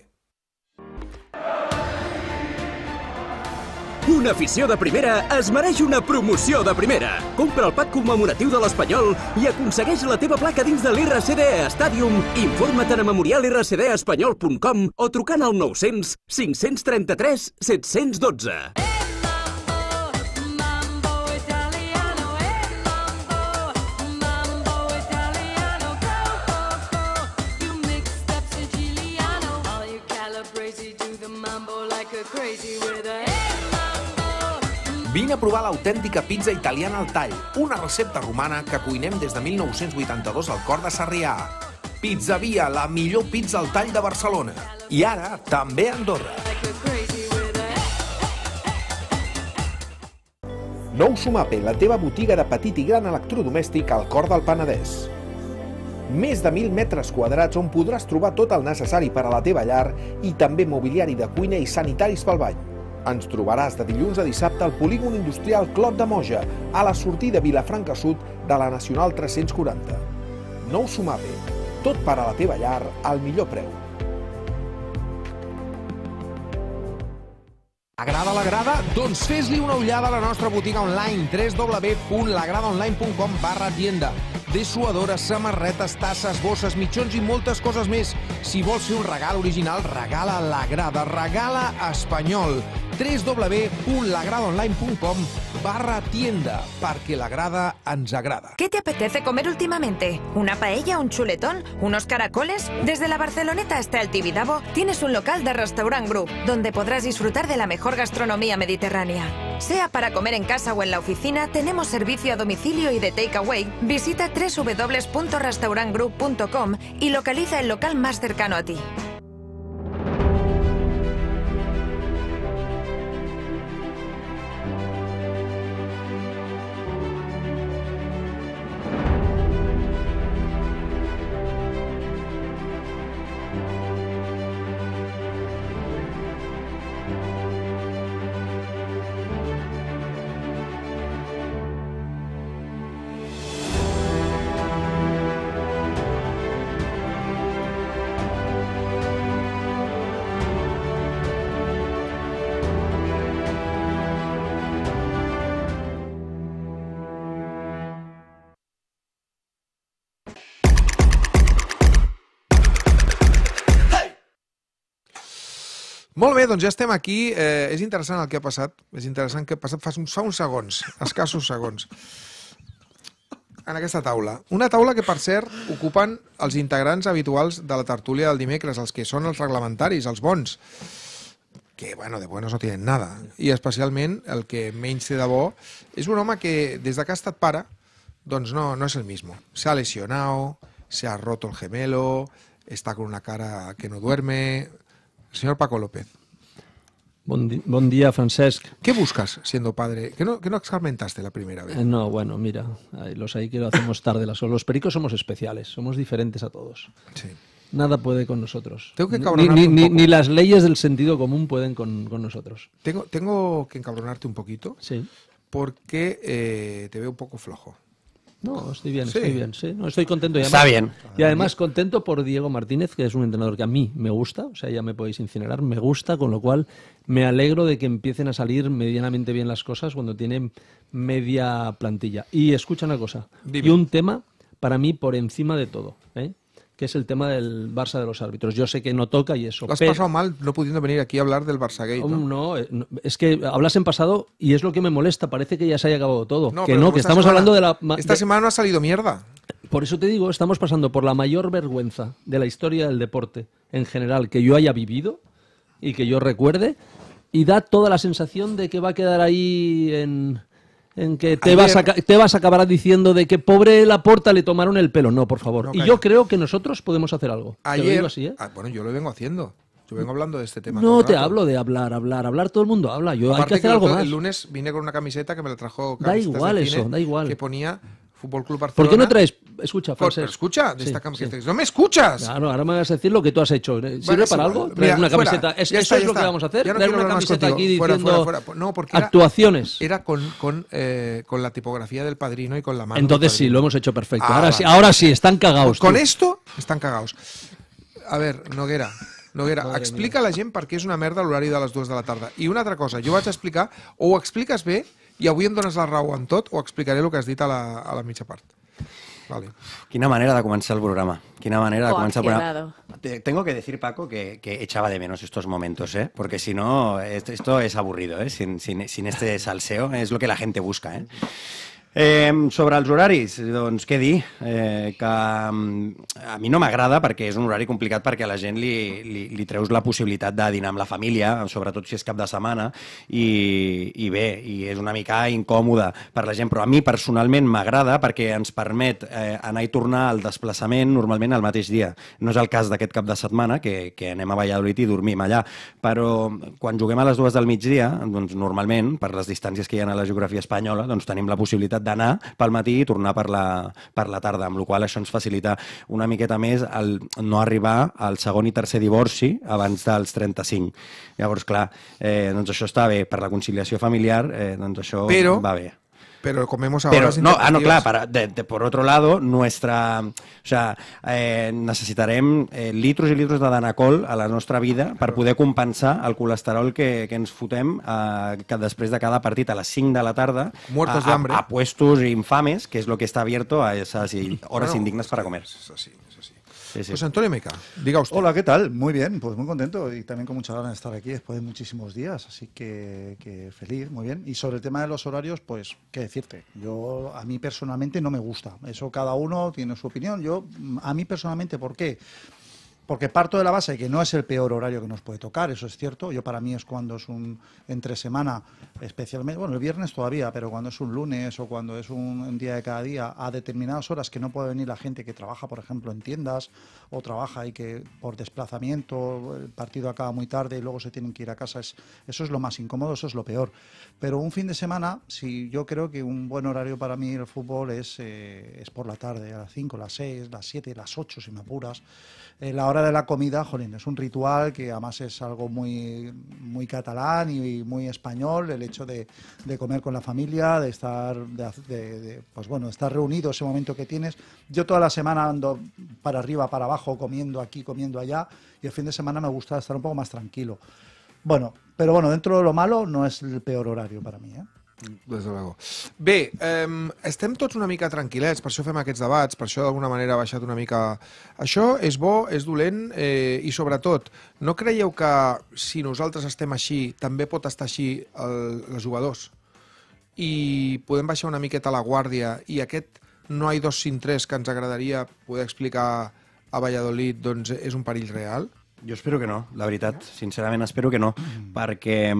Una afició de primera es mereix una promoció de primera. Compra el pack commemoratiu de l'Espanyol i aconsegueix la teva placa dins de l'RCD Stadium. Informa't a memorialrcdespanyol.com o trucant al 900 533 712. Hey! Vine a provar l'autèntica pizza italiana al tall, una recepta romana que cuinem des de 1982 al cor de Sarrià. Pizza Via, la millor pizza al tall de Barcelona. I ara, també a Andorra. Nou Sumape, la teva botiga de petit i gran electrodomèstic al cor del Penedès més de 1.000 metres quadrats on podràs trobar tot el necessari per a la teva llar i també mobiliari de cuina i sanitaris pel bany. Ens trobaràs de dilluns a dissabte al polígon industrial Clot de Moja, a la sortida Vilafranca Sud de la Nacional 340. Nou bé, tot per a la teva llar al millor preu. Agrada l'agrada? Doncs fes-li una ullada a la nostra botiga online www.lagradaonline.com barra tienda dessuadores, samarretes, tasses, bosses, mitjons i moltes coses més. Si vols fer un regal original, regala l'agrada, regala espanyol. www.lagradaonline.com barra tienda, parque la grada ansagrada ¿Qué te apetece comer últimamente? ¿Una paella, un chuletón, unos caracoles? Desde la Barceloneta hasta el Tibidabo tienes un local de Restaurant Group, donde podrás disfrutar de la mejor gastronomía mediterránea. Sea para comer en casa o en la oficina, tenemos servicio a domicilio y de takeaway. Visita www.restaurantgroup.com y localiza el local más cercano a ti. Molt bé, doncs ja estem aquí. Eh, és interessant el que ha passat. És interessant que ha passat fa uns, fa uns segons, escassos segons, en aquesta taula. Una taula que, per cert, ocupen els integrants habituals de la tertúlia del dimecres, els que són els reglamentaris, els bons, que, bueno, de bueno no tenen nada. I especialment el que menys té de bo és un home que, des de que ha estat pare, doncs no, no és el mismo. Se ha lesionado, se ha roto el gemelo, está con una cara que no duerme, Señor Paco López. Bon, día, Francesc. ¿Qué buscas siendo padre? ¿Que no, que no experimentaste la primera vez? Eh, no, bueno, mira, los ahí que lo hacemos tarde. Las, los pericos somos especiales, somos diferentes a todos. Sí. Nada puede con nosotros. Tengo que ni, ni, ni, las leyes del sentido común pueden con, con, nosotros. Tengo, tengo que encabronarte un poquito. Sí. Porque eh, te veo un poco flojo. No, estoy bien, estoy bien, No, estoy contento. Y Está bien. Y además contento por Diego Martínez, que es un entrenador que a mí me gusta, o sea, ya me podéis incinerar, me gusta, con lo cual me alegro de que empiecen a salir medianamente bien las cosas cuando tienen media plantilla. Y escucha una cosa, y un tema para mí por encima de todo, ¿eh? que es el tema del Barça de los árbitros. Yo sé que no toca y eso. Lo has pasado mal no pudiendo venir aquí a hablar del Barça Gate. Eh, ¿no? es que hablas en pasado y es lo que me molesta. Parece que ya se haya acabado todo. que no, que estamos hablando de la. Esta semana no ha salido mierda. Por eso te digo, estamos pasando por la mayor vergüenza de la historia del deporte en general que yo haya vivido y que yo recuerde. Y da toda la sensación de que va a quedar ahí en en que te, vas a, te vas a acabar diciendo de que pobre la Laporta le tomaron el pelo. No, por favor. y yo creo que nosotros podemos hacer algo. Ayer, así, ¿eh? ah, bueno, yo lo vengo haciendo. Yo vengo hablando de este tema. No te hablo de hablar, hablar, hablar. Todo el mundo habla. Yo hay que hacer algo más. El lunes vine con una camiseta que me la trajo. Da igual eso, da igual. Que ponía Fútbol Club Barcelona. ¿Por qué no traes? Escucha, escucha, No me escuchas. ahora me vas a decir lo que tú has hecho. ¿Eh? ¿Sirve para algo? Traer una camiseta. ¿Es, eso es lo que vamos a hacer. no una camiseta aquí diciendo fuera, porque actuaciones. Era con, con, eh, con, la tipografía del padrino y con la mano. Entonces sí, lo hemos hecho perfecto. Ah, ahora, sí, ahora sí, están cagados. Con esto están cagados. A ver, Noguera. Noguera, explica a la gent per què és una merda l'horari de las 2 de la tarde. Y una otra cosa, yo vas a explicar, o explicas expliques I avui em dones la raó en tot o explicaré el que has dit a la, a la mitja part. Vale. Quina manera de començar el programa. Quina manera de oh, el programa. Tengo que decir, Paco, que, que, echaba de menos estos momentos, ¿eh? porque si no, esto, esto es aburrido, ¿eh? sin, sin, sin, este salseo, es lo que la gente busca. ¿eh? Eh, sobre els horaris, doncs què dir, eh, que mm, a mi no m'agrada perquè és un horari complicat perquè a la gent li, li, li treus la possibilitat de dinar amb la família, sobretot si és cap de setmana, i, i bé, i és una mica incòmode per la gent, però a mi personalment m'agrada perquè ens permet eh, anar i tornar al desplaçament normalment al mateix dia. No és el cas d'aquest cap de setmana, que, que anem a Valladolid i dormim allà, però quan juguem a les dues del migdia, doncs normalment, per les distàncies que hi ha a la geografia espanyola, doncs tenim la possibilitat d'anar pel matí i tornar per la, per la tarda, amb la qual això ens facilita una miqueta més el no arribar al segon i tercer divorci abans dels 35. Llavors, clar, eh, doncs això està bé. Per la conciliació familiar, eh, doncs això Però, va bé. Pero comemos ahora. Pero, no, ah, no, claro, para, de, de, por otro lado, nuestra. O sea, eh, necessitarem eh, litros i litros de danacol a la nostra vida per poder compensar el colesterol que, que ens fotem eh, que després de cada partit a les 5 de la tarda Muertos a, a, a puestos infames, que és lo que està abierto a esas horas bueno, indignas para comer. Es así. Pues Antonio Meca, diga usted. Hola, ¿qué tal? Muy bien, pues muy contento y también con mucha ganas de estar aquí después de muchísimos días, así que, que, feliz, muy bien. Y sobre el tema de los horarios, pues, ¿qué decirte? Yo, a mí personalmente no me gusta. Eso cada uno tiene su opinión. Yo, a mí personalmente, ¿por qué? porque parto de la base que no es el peor horario que nos puede tocar, eso es cierto. Yo para mí es cuando es un entre semana, especialmente, bueno, el viernes todavía, pero cuando es un lunes o cuando es un, día de cada día, a determinadas horas que no puede venir la gente que trabaja, por ejemplo, en tiendas o trabaja y que por desplazamiento el partido acaba muy tarde y luego se tienen que ir a casa, eso es lo más incómodo, eso es lo peor. Pero un fin de semana, si yo creo que un buen horario para mí el fútbol es, eh, es por la tarde, a las 5, las 6, las 7, las 8, si me apuras. Eh, la hora de la comida, jolín, es un ritual que además es algo muy, muy catalán y muy español, el hecho de, de comer con la familia, de estar, pues bueno, estar reunido ese momento que tienes. Yo toda la semana ando para arriba, para abajo, comiendo aquí, comiendo allá, y el fin de semana me gusta estar un poco más tranquilo. Bueno, pero bueno, dentro de lo malo no es el peor horario para mí, ¿eh? Des de l'agost. Bé, eh, estem tots una mica tranquil·lets, per això fem aquests debats, per això d'alguna manera ha baixat una mica... Això és bo, és dolent eh, i sobretot, no creieu que si nosaltres estem així, també pot estar així el, els jugadors? I podem baixar una miqueta la guàrdia i aquest no hi dos sin tres que ens agradaria poder explicar a Valladolid, doncs és un perill real? Jo espero que no, la veritat. Sincerament espero que no, mm. perquè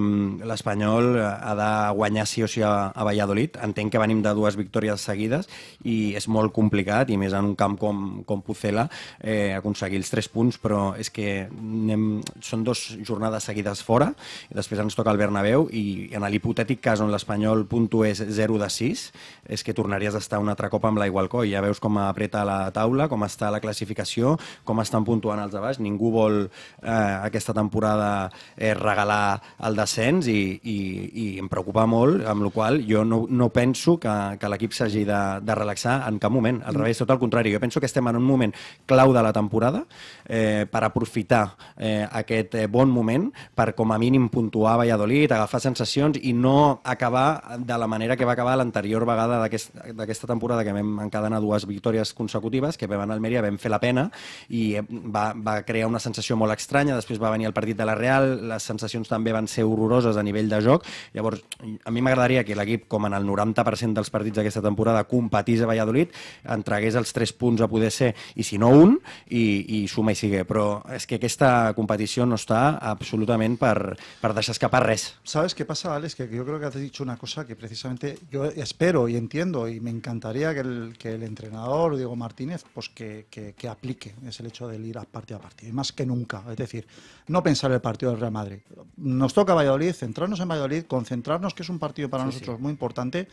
l'Espanyol ha de guanyar sí o sí a, a Valladolid. Entenc que venim de dues victòries seguides i és molt complicat, i més en un camp com, com Pucela, eh, aconseguir els tres punts, però és que anem, són dos jornades seguides fora, i després ens toca el Bernabéu, i en l'hipotètic cas on l'Espanyol puntués 0 de 6, és que tornaries a estar un altre cop amb la Igualcoll. Ja veus com apreta la taula, com està la classificació, com estan puntuant els de baix. Ningú vol eh, aquesta temporada eh, regalar el descens i, i, i em preocupa molt, amb la qual jo no, no penso que, que l'equip s'hagi de, de relaxar en cap moment, al revés, tot el contrari. Jo penso que estem en un moment clau de la temporada eh, per aprofitar eh, aquest eh, bon moment per com a mínim puntuar Valladolid, agafar sensacions i no acabar de la manera que va acabar l'anterior vegada d'aquesta aquest, temporada que vam encadenar dues victòries consecutives, que vam anar a Almeria, vam fer la pena i eh, va, va crear una sensació molt molt estranya, després va venir el partit de la Real, les sensacions també van ser horroroses a nivell de joc, llavors a mi m'agradaria que l'equip, com en el 90% dels partits d'aquesta temporada, competís a Valladolid, entregués els 3 punts a poder ser, i si no un, i, i suma i sigue, però és que aquesta competició no està absolutament per, per deixar escapar res. ¿Sabes què passa, Alex? Que jo crec que has dit una cosa que precisament jo espero i entiendo i me encantaría que el, que el entrenador, Diego Martínez, pues que, que, que aplique, es el hecho de ir a parte a parte, más que nunca. Es decir, no pensar el partido del Real Madrid. Nos toca Valladolid, centrarnos en Valladolid, concentrarnos, que es un partido para nosotros muy importante.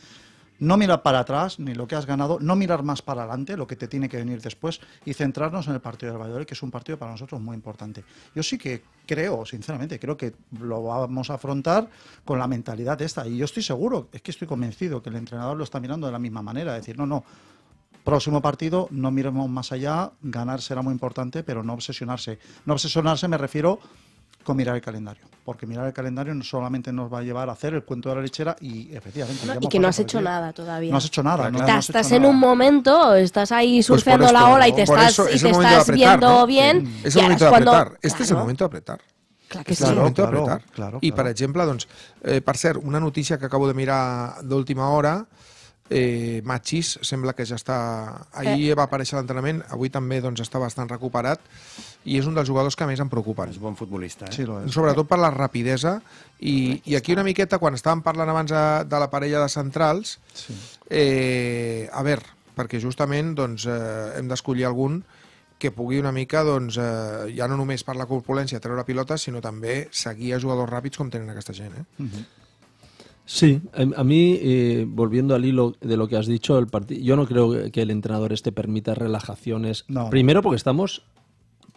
No mirar para atrás ni lo que has ganado, no mirar más para adelante, lo que te tiene que venir después, y centrarnos en el partido del Valladolid, que es un partido para nosotros muy importante. Yo sí que creo, sinceramente, creo que lo vamos a afrontar con la mentalidad esta. Y yo estoy seguro, es que estoy convencido que el entrenador lo está mirando de la misma manera, es decir, no, no, Próximo partido, no miremos más allá, ganar será muy importante, pero no obsesionarse. No obsesionarse me refiero con mirar el calendario, porque mirar el calendario no solamente nos va a llevar a hacer el cuento de la lechera y efectivamente... y que no has hecho nada todavía. No has hecho nada. estás en un momento, estás ahí pues surfeando la ola y te estás, y te estás viendo bien. Es el momento de apretar. Este es el el de apretar. Claro que Claro, momento de apretar. claro, este por ejemplo, eh, una noticia que acabo de mirar de última hora, Eh, Machís sembla que ja està... Ahir eh. va aparèixer a l'entrenament, avui també doncs, està bastant recuperat i és un dels jugadors que més em preocupa. És un bon futbolista, eh? Sí, sobretot per la rapidesa i, i aquí una miqueta, quan estàvem parlant abans de, de la parella de centrals, sí. eh, a veure, perquè justament doncs, eh, hem d'escollir algun que pugui una mica, doncs, eh, ja no només per la corpulència treure pilota, sinó també seguir a jugadors ràpids com tenen aquesta gent. Eh? Uh mhm. -huh. Sí, a mí, eh, volviendo al hilo de lo que has dicho, el yo no creo que el entrenador este permita relajaciones. Primero porque estamos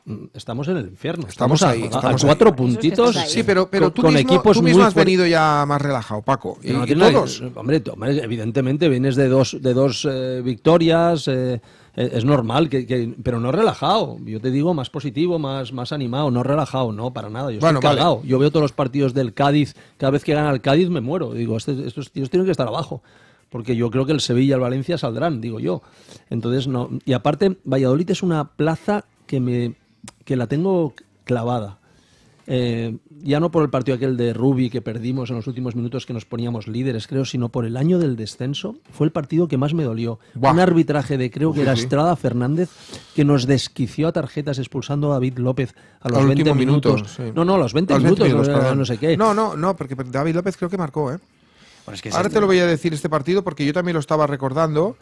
mm, estamos en el infierno. Estamos, ahí. A, cuatro puntitos. sí, pero, pero tú, mismo, tú has venido ya más relajado, Paco. Y, no, todos. Hombre, evidentemente vienes de dos, de dos eh, victorias. Eh, es normal, que, pero no relajado. Yo te digo más positivo, más, más animado, no relajado, no, para nada. Yo estoy Yo veo todos los partidos del Cádiz, cada vez que gana el Cádiz me muero. Digo, este, estos tíos tienen que estar abajo. Porque yo creo que el Sevilla y el Valencia saldrán, digo yo. Entonces, no. Y aparte, Valladolid es una plaza que me que la tengo clavada. Eh, ya no por el partido aquel de Ruby que perdimos en los últimos minutos que nos poníamos líderes, creo, sino por el año del descenso, fue el partido que más me dolió. Un arbitraje de creo que era Estrada Fernández que nos desquició a tarjetas expulsando a David López a los 20 minutos. No, no, a los 20 minutos, no, no, sé qué. No, no, no, porque David López creo que marcó, ¿eh? Ahora te lo voy a decir este partido porque yo también lo estaba recordando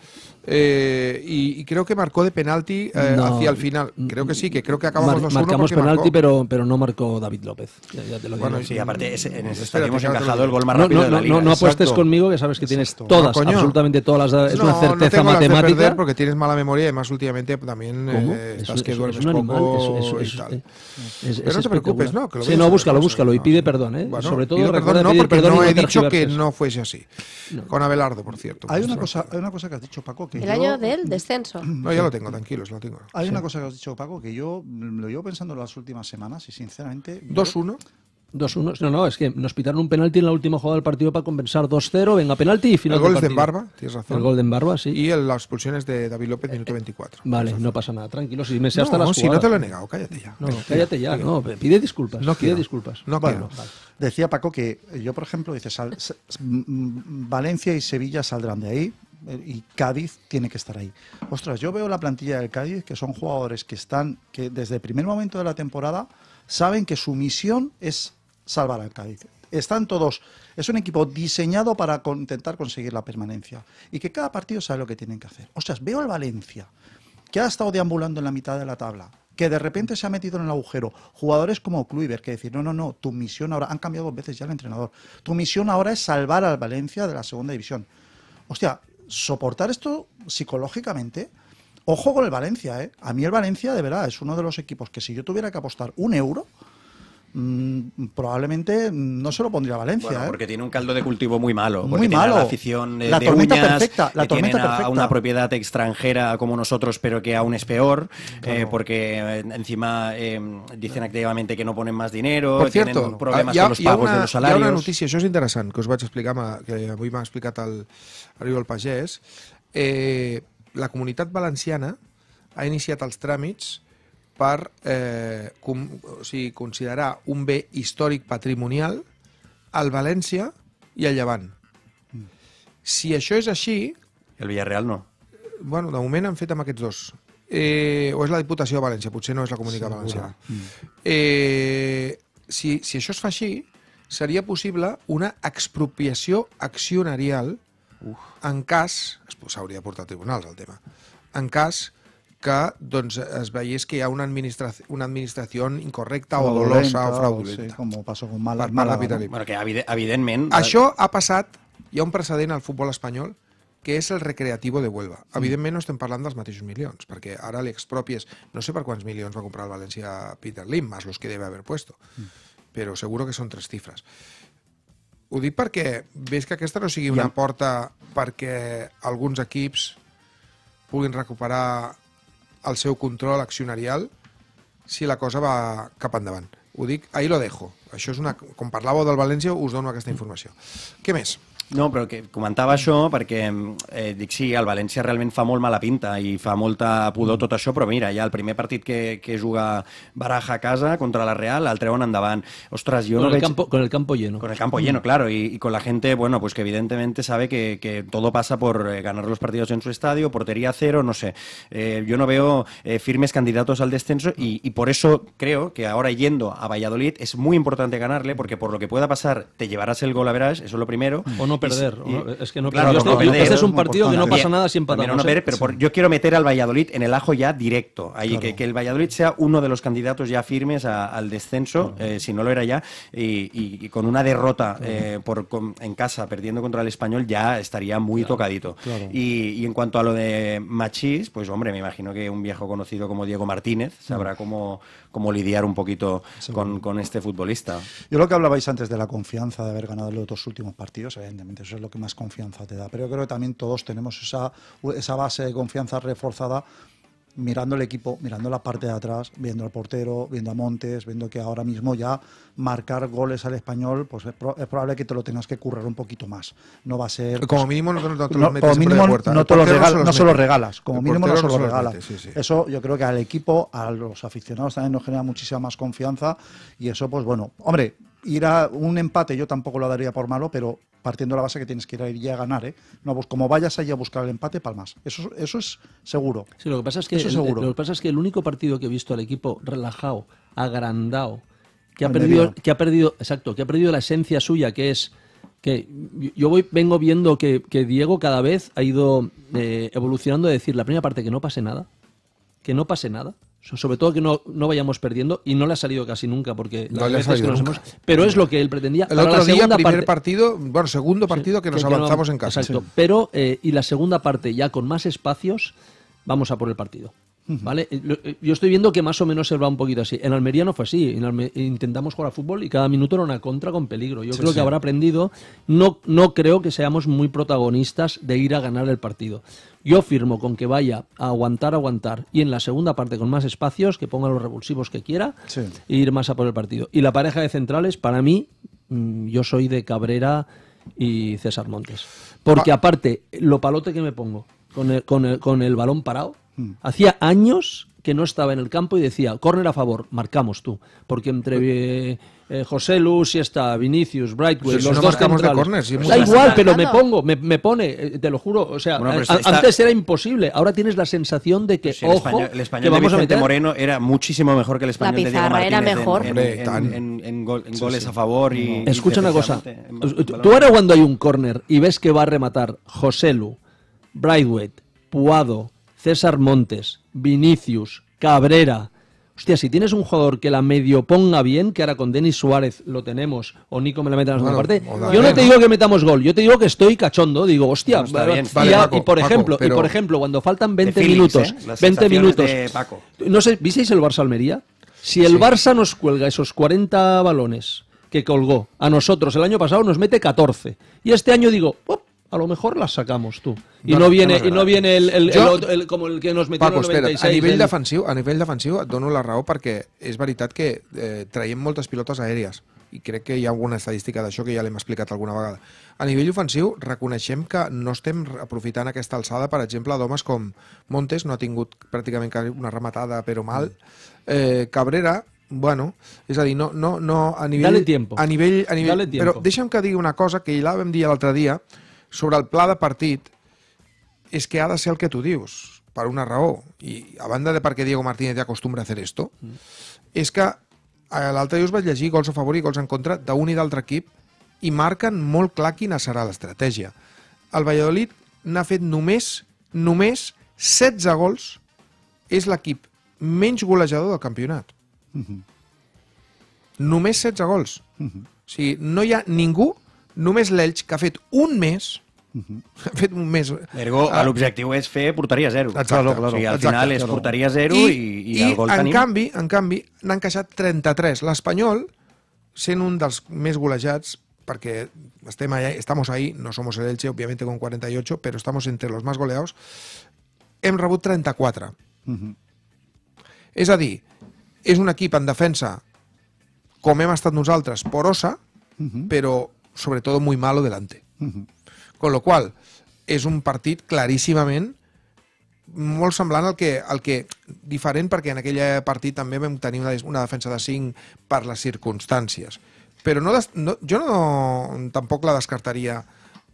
eh, y, creo que marcó de penalti eh, hacia el final. Mm, creo que sí, que creo que acabamos mar, Marcamos penalti, pero, pero no marcó David López. Ya, te lo Bueno, sí, aparte en ese estadio hemos encajado el gol más rápido no, de No, apuestes conmigo, que sabes que tienes todas, absolutamente todas las. Es una certeza matemática. Las de porque tienes mala memoria y más últimamente también eh, estás es, que es, duermes poco eso, no te preocupes, ¿no? sí, no, búscalo, búscalo y pide perdón, ¿eh? Sobre todo recuerda pedir perdón. No he dicho que no fuese así. Con Abelardo, por cierto. Hay una cosa que has dicho, Paco, el año del descenso. <clears throat> No, ya lo tengo, tranquilos, lo tengo. Hay una cosa que has dicho, Paco, que yo lo llevo pensando las últimas semanas y sinceramente... 2-1. 2-1. No, no, es que nos pitaron un penalti en la última jugada del partido para compensar 2-0. Venga, penalti y final. El gol de Barba, tienes razón. El gol de Barba, sí. Y las expulsiones de David López, eh, minuto 24. Eh, vale, no pasa nada, tranquilo. Si me no, hasta No, si no te lo he negado, cállate ya. No, cállate ya, no, pide disculpas. No pide disculpas. No Decía Paco que yo, por ejemplo, dice, mm, mm, Valencia y Sevilla saldrán de ahí y Cádiz tiene que estar ahí. Ostras, yo veo la plantilla del Cádiz, que son jugadores que están, que desde el primer momento de la temporada saben que su misión es salvar al Cádiz. Están todos, es un equipo diseñado para intentar conseguir la permanencia y que cada partido sabe lo que tienen que hacer. Ostras, veo al Valencia, que ha estado deambulando en la mitad de la tabla, que de repente se ha metido en el agujero. Jugadores como Kluivert que decir, no, no, no, tu misión ahora, han cambiado dos veces ya el entrenador, tu misión ahora es salvar al Valencia de la segunda división. Hostia, soportar esto psicológicamente, ojo con el Valencia, ¿eh? A mí el Valencia, de verdad, es uno de los equipos que si yo tuviera que apostar un euro, Mm, probablemente no se lo pondría Valencia. ¿eh? Porque tiene un caldo de cultivo muy malo. Muy malo. La afición eh, de, la tormenta perfecta. La eh, a, una propiedad extranjera como nosotros, pero que aún es peor, porque encima dicen activamente que no ponen más dinero, Por cierto, tienen problemas con los pagos de los salarios. interesante una noticia, eso es interesante, que voy a explicar, que Arriba al la Comunidad valenciana ha iniciado el trámites per eh, com, o sigui, considerar un bé històric patrimonial al València i al Llevant. Mm. Si això és així... El Villarreal no. Bueno, de moment han fet amb aquests dos. Eh, o és la Diputació de València, potser no és la Comunitat sí, Valenciana. Mm. Eh, si, si això es fa així, seria possible una expropiació accionarial Uf. en cas... S'hauria de portar a tribunals el tema. En cas que doncs, es veiés que hi ha una, administra una administració incorrecta o dolosa o fraudulenta. sí, com passa amb mal, per, mal capitalisme. Bueno, que evidentment... Eh, Això ha passat, hi ha un precedent al futbol espanyol que és el Recreativo de Huelva. Mm. Evidentment no estem parlant dels mateixos milions, perquè ara l'expropies, no sé per quants milions va comprar el València Peter Lim, més los que deve haver puesto, mm. però seguro que són tres xifres. Ho dic perquè veig que aquesta no sigui una porta perquè alguns equips puguin recuperar el seu control accionarial si la cosa va cap endavant. Ho dic, ahí lo dejo. Això és una... Com parlàveu del València, us dono aquesta informació. Què més? No, pero que comentaba yo, porque mm, eh, sí, el Valencia realmente fa molt mala pinta Y fa molta pudo tot això, Pero mira, ya el primer partido que, que Baraja a casa contra la Real Al Treón andaban, ostras, yo con no el Campo, con el campo lleno. Con el campo lleno, mm. claro, y, con la gente, bueno, pues que evidentemente sabe que, todo pasa por eh, ganar los partidos en su estadio, portería cero, no sé. Eh, yo no veo eh, firmes candidatos al descenso y, y por eso creo que ahora yendo a Valladolid es muy importante ganarle porque por lo que pueda pasar te llevarás el gol a verás, eso es lo primero. O no perder. es que no, claro, Este es un partido que no pasa nada si empatamos. pero yo quiero meter al Valladolid en el ajo ya directo. Ahí, que, el Valladolid sea uno de los candidatos ya firmes al descenso, eh, si no lo era ya, y, con una derrota eh, por, en casa, perdiendo contra el español, ya estaría muy tocadito. Y, en cuanto a lo de Machís, pues hombre, me imagino que un viejo conocido como Diego Martínez sabrá mm. cómo cómo lidiar un poquito con, este futbolista. Yo lo que hablabais antes de la confianza de haber ganado los dos últimos partidos, evidentemente, eso es lo que más confianza te da. Pero yo creo que también todos tenemos esa, esa base de confianza reforzada mirando el equipo, mirando la parte de atrás, viendo al portero, viendo a Montes, viendo que ahora mismo ya marcar goles al español, pues es, probable que te lo tengas que currar un poquito más. No va a ser. Como pues, mínimo no, te como mínimo, puerta. no, se los, regalas. Como mínimo no se regalas. Eso yo creo que al equipo, a los aficionados también nos genera muchísima más confianza y eso, pues bueno, hombre, ir a un empate yo tampoco lo daría por malo, pero partiendo de la base que tienes que ir a, ir a ganar, ¿eh? No, pues como vayas allí a buscar el empate, palmas. Eso, eso es seguro. Sí, lo que pasa es que, seguro. lo que pasa es que el único partido que he visto al equipo relajado, agrandado, que ha perdido, que ha perdido, exacto, que ha perdido la esencia suya, que es que yo voy, vengo viendo que, Diego cada vez ha ido eh, evolucionando a decir la primera parte que no pase nada, que no pase nada, sobre todo que no, vayamos perdiendo y no le ha salido casi nunca porque pero es lo que él pretendía el otro la día primer partido bueno segundo partido que nos avanzamos en casa exacto pero eh, y la segunda parte ya con más espacios vamos a por el partido ¿Vale? Eh, eh, yo estoy viendo que más o menos se va un poquito así. En Almería no fue así. intentamos jugar a fútbol y cada minuto era una contra con peligro. Yo creo que habrá aprendido. No, creo que seamos muy protagonistas de ir a ganar el partido. Yo firmo con que vaya a aguantar, aguantar y en la segunda parte con más espacios, que ponga los revulsivos que quiera e ir más a por el partido. Y la pareja de centrales, para mí, mm, yo soy de Cabrera y César Montes. Porque ah. aparte, lo palote que me pongo con el balón parado Mm. Hacía años que no estaba en el campo y decía, córner a favor, marcamos tú. Porque entre eh, eh, José Luz y está Vinicius, Brightway, los dos Da igual, pero me pongo, me, pone, eh, te lo juro. O sea, antes era imposible, ahora tienes la sensación de que, el español, de Moreno era muchísimo mejor que el español de Diego era mejor. En, goles a favor y... Escucha una cosa, tú ahora cuando hay un córner y ves que va a rematar José Lu, Brightway, Puado, César Montes, Vinicius, Cabrera. Hostia, si tienes un jugador que la medio ponga bien, que ahora con Denis Suárez lo tenemos, o Nico me la meta en la parte, yo no te digo que metamos gol, yo te digo que estoy cachondo, digo, hostia, y por ejemplo, y por ejemplo, cuando faltan 20 minutos, 20 ¿eh? minutos. No sé, ¿visteis el Barça Almería? Si el Barça nos cuelga esos 40 balones que colgó a nosotros el año pasado, nos mete 14. Y este año digo, a lo mejor las sacamos tú. Y no, no viene, no y no viene el, el, jo, el, el, como el que nos metió Paco, el 96. a nivell el... defensiu, a nivell defensiu et dono la raó perquè és veritat que eh, traiem moltes pilotes aèries i crec que hi ha alguna estadística d'això que ja l'hem explicat alguna vegada. A nivell ofensiu, reconeixem que no estem aprofitant aquesta alçada, per exemple, d'homes com Montes, no ha tingut pràcticament una rematada, però mal. Mm. Eh, Cabrera, bueno, és a dir, no, no, no a nivell... Dale tiempo. A nivell, a nivell, Dale tiempo. Però deixa'm que digui una cosa que ja vam dir l'altre dia, sobre el pla de partit és que ha de ser el que tu dius, per una raó. I a banda de perquè Diego Martínez ja acostumbra a fer esto, mm. és que eh, l'altre dia us vaig llegir gols a favor i gols en contra d'un i d'altre equip i marquen molt clar quina serà l'estratègia. El Valladolid n'ha fet només, només 16 gols. És l'equip menys golejador del campionat. Mm -hmm. Només 16 gols. Mm -hmm. O sigui, no hi ha ningú només l'Elx, que ha fet un mes, mhm. Uh <laughs> -huh. ha fet un mes... Ergo, ah. l'objectiu és fer porteria zero. Exacte, claro, claro. O sigui, al exacte, final exacte. és porteria zero i, i, i el gol en tenim. Canvi, en canvi, n'han encaixat 33. L'Espanyol, sent un dels més golejats, perquè estem allà, estamos ahí, no somos el Elche, obviamente con 48, pero estamos entre los más goleados, hem rebut 34. Uh -huh. És a dir, és un equip en defensa, com hem estat nosaltres, porosa, uh mhm. -huh. però sobre todo muy malo delante. Uh -huh. Con lo cual, és un partit claríssimament molt semblant al que, al que diferent perquè en aquella partit també vam tenir una, una defensa de 5 per les circumstàncies però no, no, jo no, tampoc la descartaria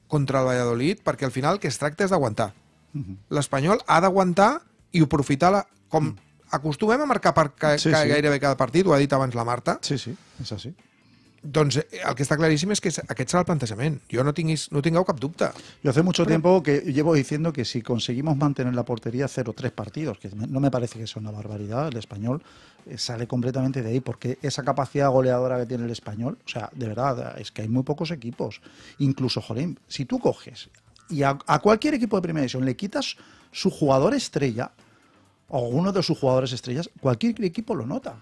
contra el Valladolid perquè al final el que es tracta és d'aguantar uh -huh. l'Espanyol ha d'aguantar i aprofitar la, com uh mm. -huh. acostumem a marcar per ca, sí, ca, sí. gairebé cada partit ho ha dit abans la Marta sí, sí, és així Entonces, eh, el que está clarísimo es que que echar el planteamiento. Yo no, tengo no tingueu cap Yo hace mucho tiempo que llevo diciendo que si conseguimos mantener la portería 0-3 partidos, que no me parece que sea una barbaridad, el español eh, sale completamente de ahí, porque esa capacidad goleadora que tiene el español, o sea, de verdad, es que hay muy pocos equipos. Incluso, Jolín, si tú coges y a, a cualquier equipo de primera división le quitas su jugador estrella o uno de sus jugadores estrellas, cualquier equipo lo nota.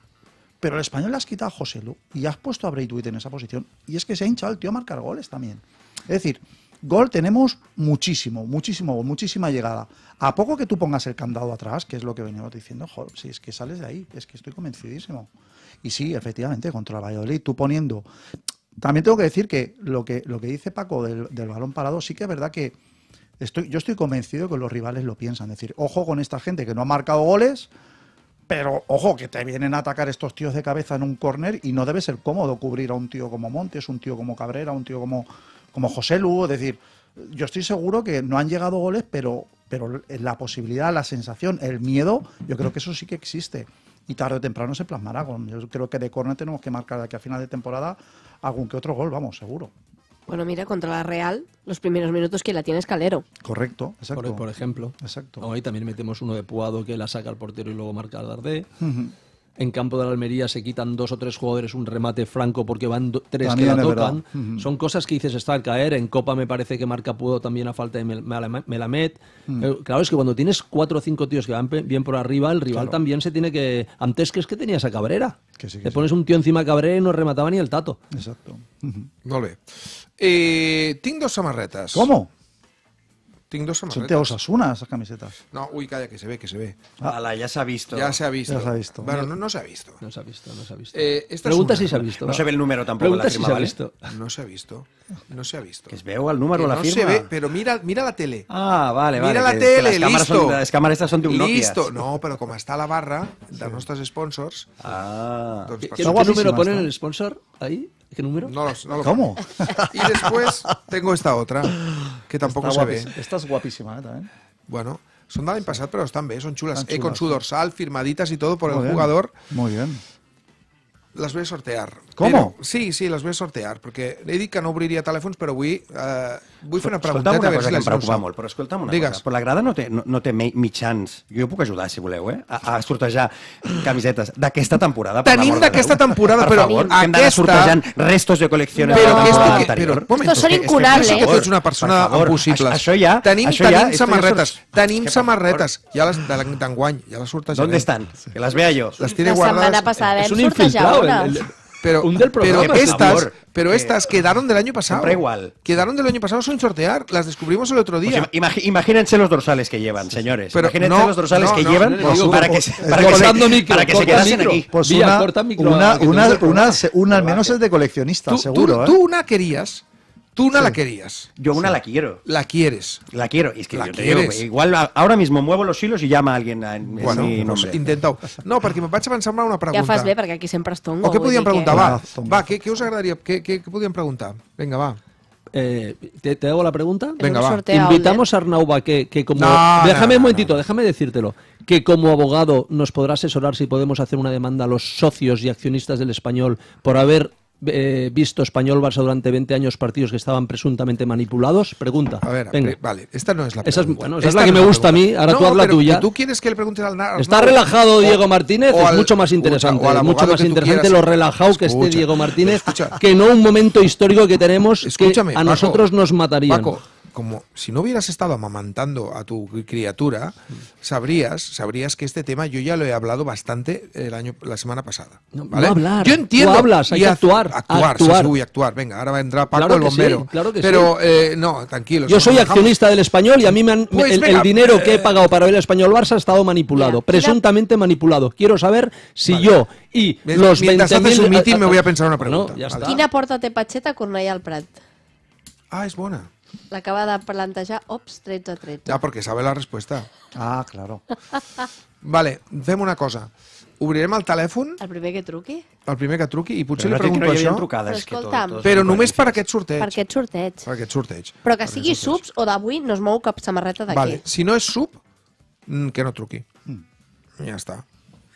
Pero el español le has quitado a José Lu y has puesto a Braithwaite en esa posición. Y es que se ha hinchado el tío a marcar goles también. Es decir, gol tenemos muchísimo, muchísimo muchísima llegada. A poco que tú pongas el candado atrás, que es lo que venimos diciendo, si es que sales de ahí, es que estoy convencidísimo. Y sí, efectivamente, contra el Valladolid, tú poniendo. También tengo que decir que lo que, lo que dice Paco del, balón parado, sí que es verdad que estoy, yo estoy convencido que los rivales lo piensan. Es decir, ojo con esta gente que no ha marcado goles, pero ojo, que te vienen a atacar estos tíos de cabeza en un corner y no debe ser cómodo cubrir a un tío como Montes, un tío como Cabrera, un tío como, José Lugo, Es decir, yo estoy seguro que no han llegado goles, pero, pero la posibilidad, la sensación, el miedo, yo creo que eso sí que existe. Y tarde o temprano se plasmará. Yo creo que de corner tenemos que marcar de aquí a final de temporada algún que otro gol, vamos, seguro. Bueno, mira, contra la Real, los primeros minutos que la tiene es Calero. Correcto, exacto. Por, ejemplo. Exacto. Ahí también metemos uno de Puado que la saca el portero y luego marca al Dardé. En campo de la Almería se quitan dos o tres jugadores un remate franco porque van tres que la tocan. Son cosas que dices, está al caer. En Copa me parece que marca Pudo también a falta de Melamet. Melamed. Mm. Eh, claro, es que cuando tienes cuatro o cinco tíos que van bien por arriba, el rival también se tiene que... Antes que es que tenías a Cabrera. Le pones un tío encima a Cabrera y no remataba ni el tato. Exacto. Eh, no dos amarretas. ¿Cómo? son teosas una esas camisetas. No, uy, calla, que se ve, que se ve. Ah. ya se ha visto. Ya se ha visto. Ya se ha visto. Bueno, no, no se ha visto. No se ha visto, no se ha visto. esta Pregunta si se ha visto. No se ve el número tampoco Pregunta la se ha visto. No se ha visto. No se ha visto. Que es veo al número la firma. No se ve, pero mira, mira la tele. Ah, vale, vale. Mira la tele, las listo. son, las cámaras estas de un Nokia. Listo. No, pero como está la barra de nuestros sponsors... Ah. ¿Qué, ¿qué número ponen el sponsor ahí? ¿Qué número? No, ¿Cómo? Y después tengo esta otra, que tampoco se ve. Esta Estás guapísima, ¿eh? También. Bueno, son nada pasar pero están bien, son chulas. con su dorsal, firmaditas y todo por el jugador. Muy bien. Las voy a sortear. ¿Cómo? sí, sí, las voy a sortear, porque he no abriría teléfonos, pero eh, Vull fer una pregunta. Escolta'm una cosa que em preocupa molt, però escolta'm una Digues. cosa. Però la grada no té, no, no té mitjans. Jo puc ajudar, si voleu, eh? A, a sortejar camisetes d'aquesta temporada. Per Tenim d'aquesta temporada, però... favor, aquesta... hem d'anar sortejant restos de col·lecció però de la temporada que, anterior. Però, però, Estos són incurables. És que tu ets una persona impossible. Això ja... Tenim, això ja, samarretes. Tenim samarretes. Ja les d'enguany, ja les sortejaré. ¿Dónde estan? Que les vea jo. Les tiene guardades. La setmana passada hem sortejat unes. Pero, estas, pero eh, estas quedaron del año pasado. igual. Quedaron del año pasado sin sortear. Las descubrimos el otro pues día. imagínense los dorsales que llevan, señores. Pero imagínense los dorsales que llevan para que, se, quedasen aquí. Pues, pues una, una, una, una, al menos es de coleccionista, seguro. tú ¿eh? una querías Tú una la querías. Yo una la quiero. La quieres. La quiero. es que la yo igual ahora mismo muevo los hilos y llama a alguien A, en bueno, mi No, porque me No, a una pregunta. Ya fas bé, porque aquí siempre es O qué preguntar, va, ah, va, ¿qué os agradaría? qué ¿Qué, preguntar? Venga, va. Eh, te, hago la pregunta. Venga, va. Invitamos eh? a Arnau que como... déjame un momentito, déjame decírtelo. Que como abogado nos podrá asesorar si podemos hacer una demanda a los socios y accionistas del español por haber eh, visto Español Barça durante 20 años partidos que estaban presuntamente manipulados? Pregunta. A ver, Venga. Eh, vale, esta no es la es, la que me gusta a mí, ahora tú habla tuya. ¿Tú quieres que le Está relajado Diego Martínez, es mucho más interesante, mucho más interesante lo relajado que esté Diego Martínez que no un momento histórico que tenemos que a nosotros nos mataría como si no hubieras estado amamantando a tu criatura, sabrías, sabrías que este tema yo ya lo he hablado bastante el año, la semana pasada. Yo entiendo. hablas, hay que actuar. Actuar, actuar. a actuar. Venga, ahora vendrá Paco el bombero. pero eh, no, tranquilo. Yo soy accionista del español y a mí pues el, dinero que he eh, pagado para ver el español Barça ha estado manipulado, presuntamente manipulado. Quiero saber si yo y los Mientras haces un mitin me ah, voy a ah, pensar una pregunta. ¿Quién aporta Pacheta con Nayal Prat? Ah, es buena. L'acaba de plantejar Ops 1313. Ja, ah, perquè sabe la resposta. Ah, claro. <laughs> Vale, fem una cosa. Obrirem el telèfon, El primer que truqui. el primer que truqui, i potser Però li pregunto no això, Però que tot- tot- però només per aquest sorteig. Per aquest sorteig. Per aquest sorteig. Però que sigui subs o d'avui no es mou cap samarreta d'aquí. Vale. Si no és sub, mm, que no truqui. Mm. Ja està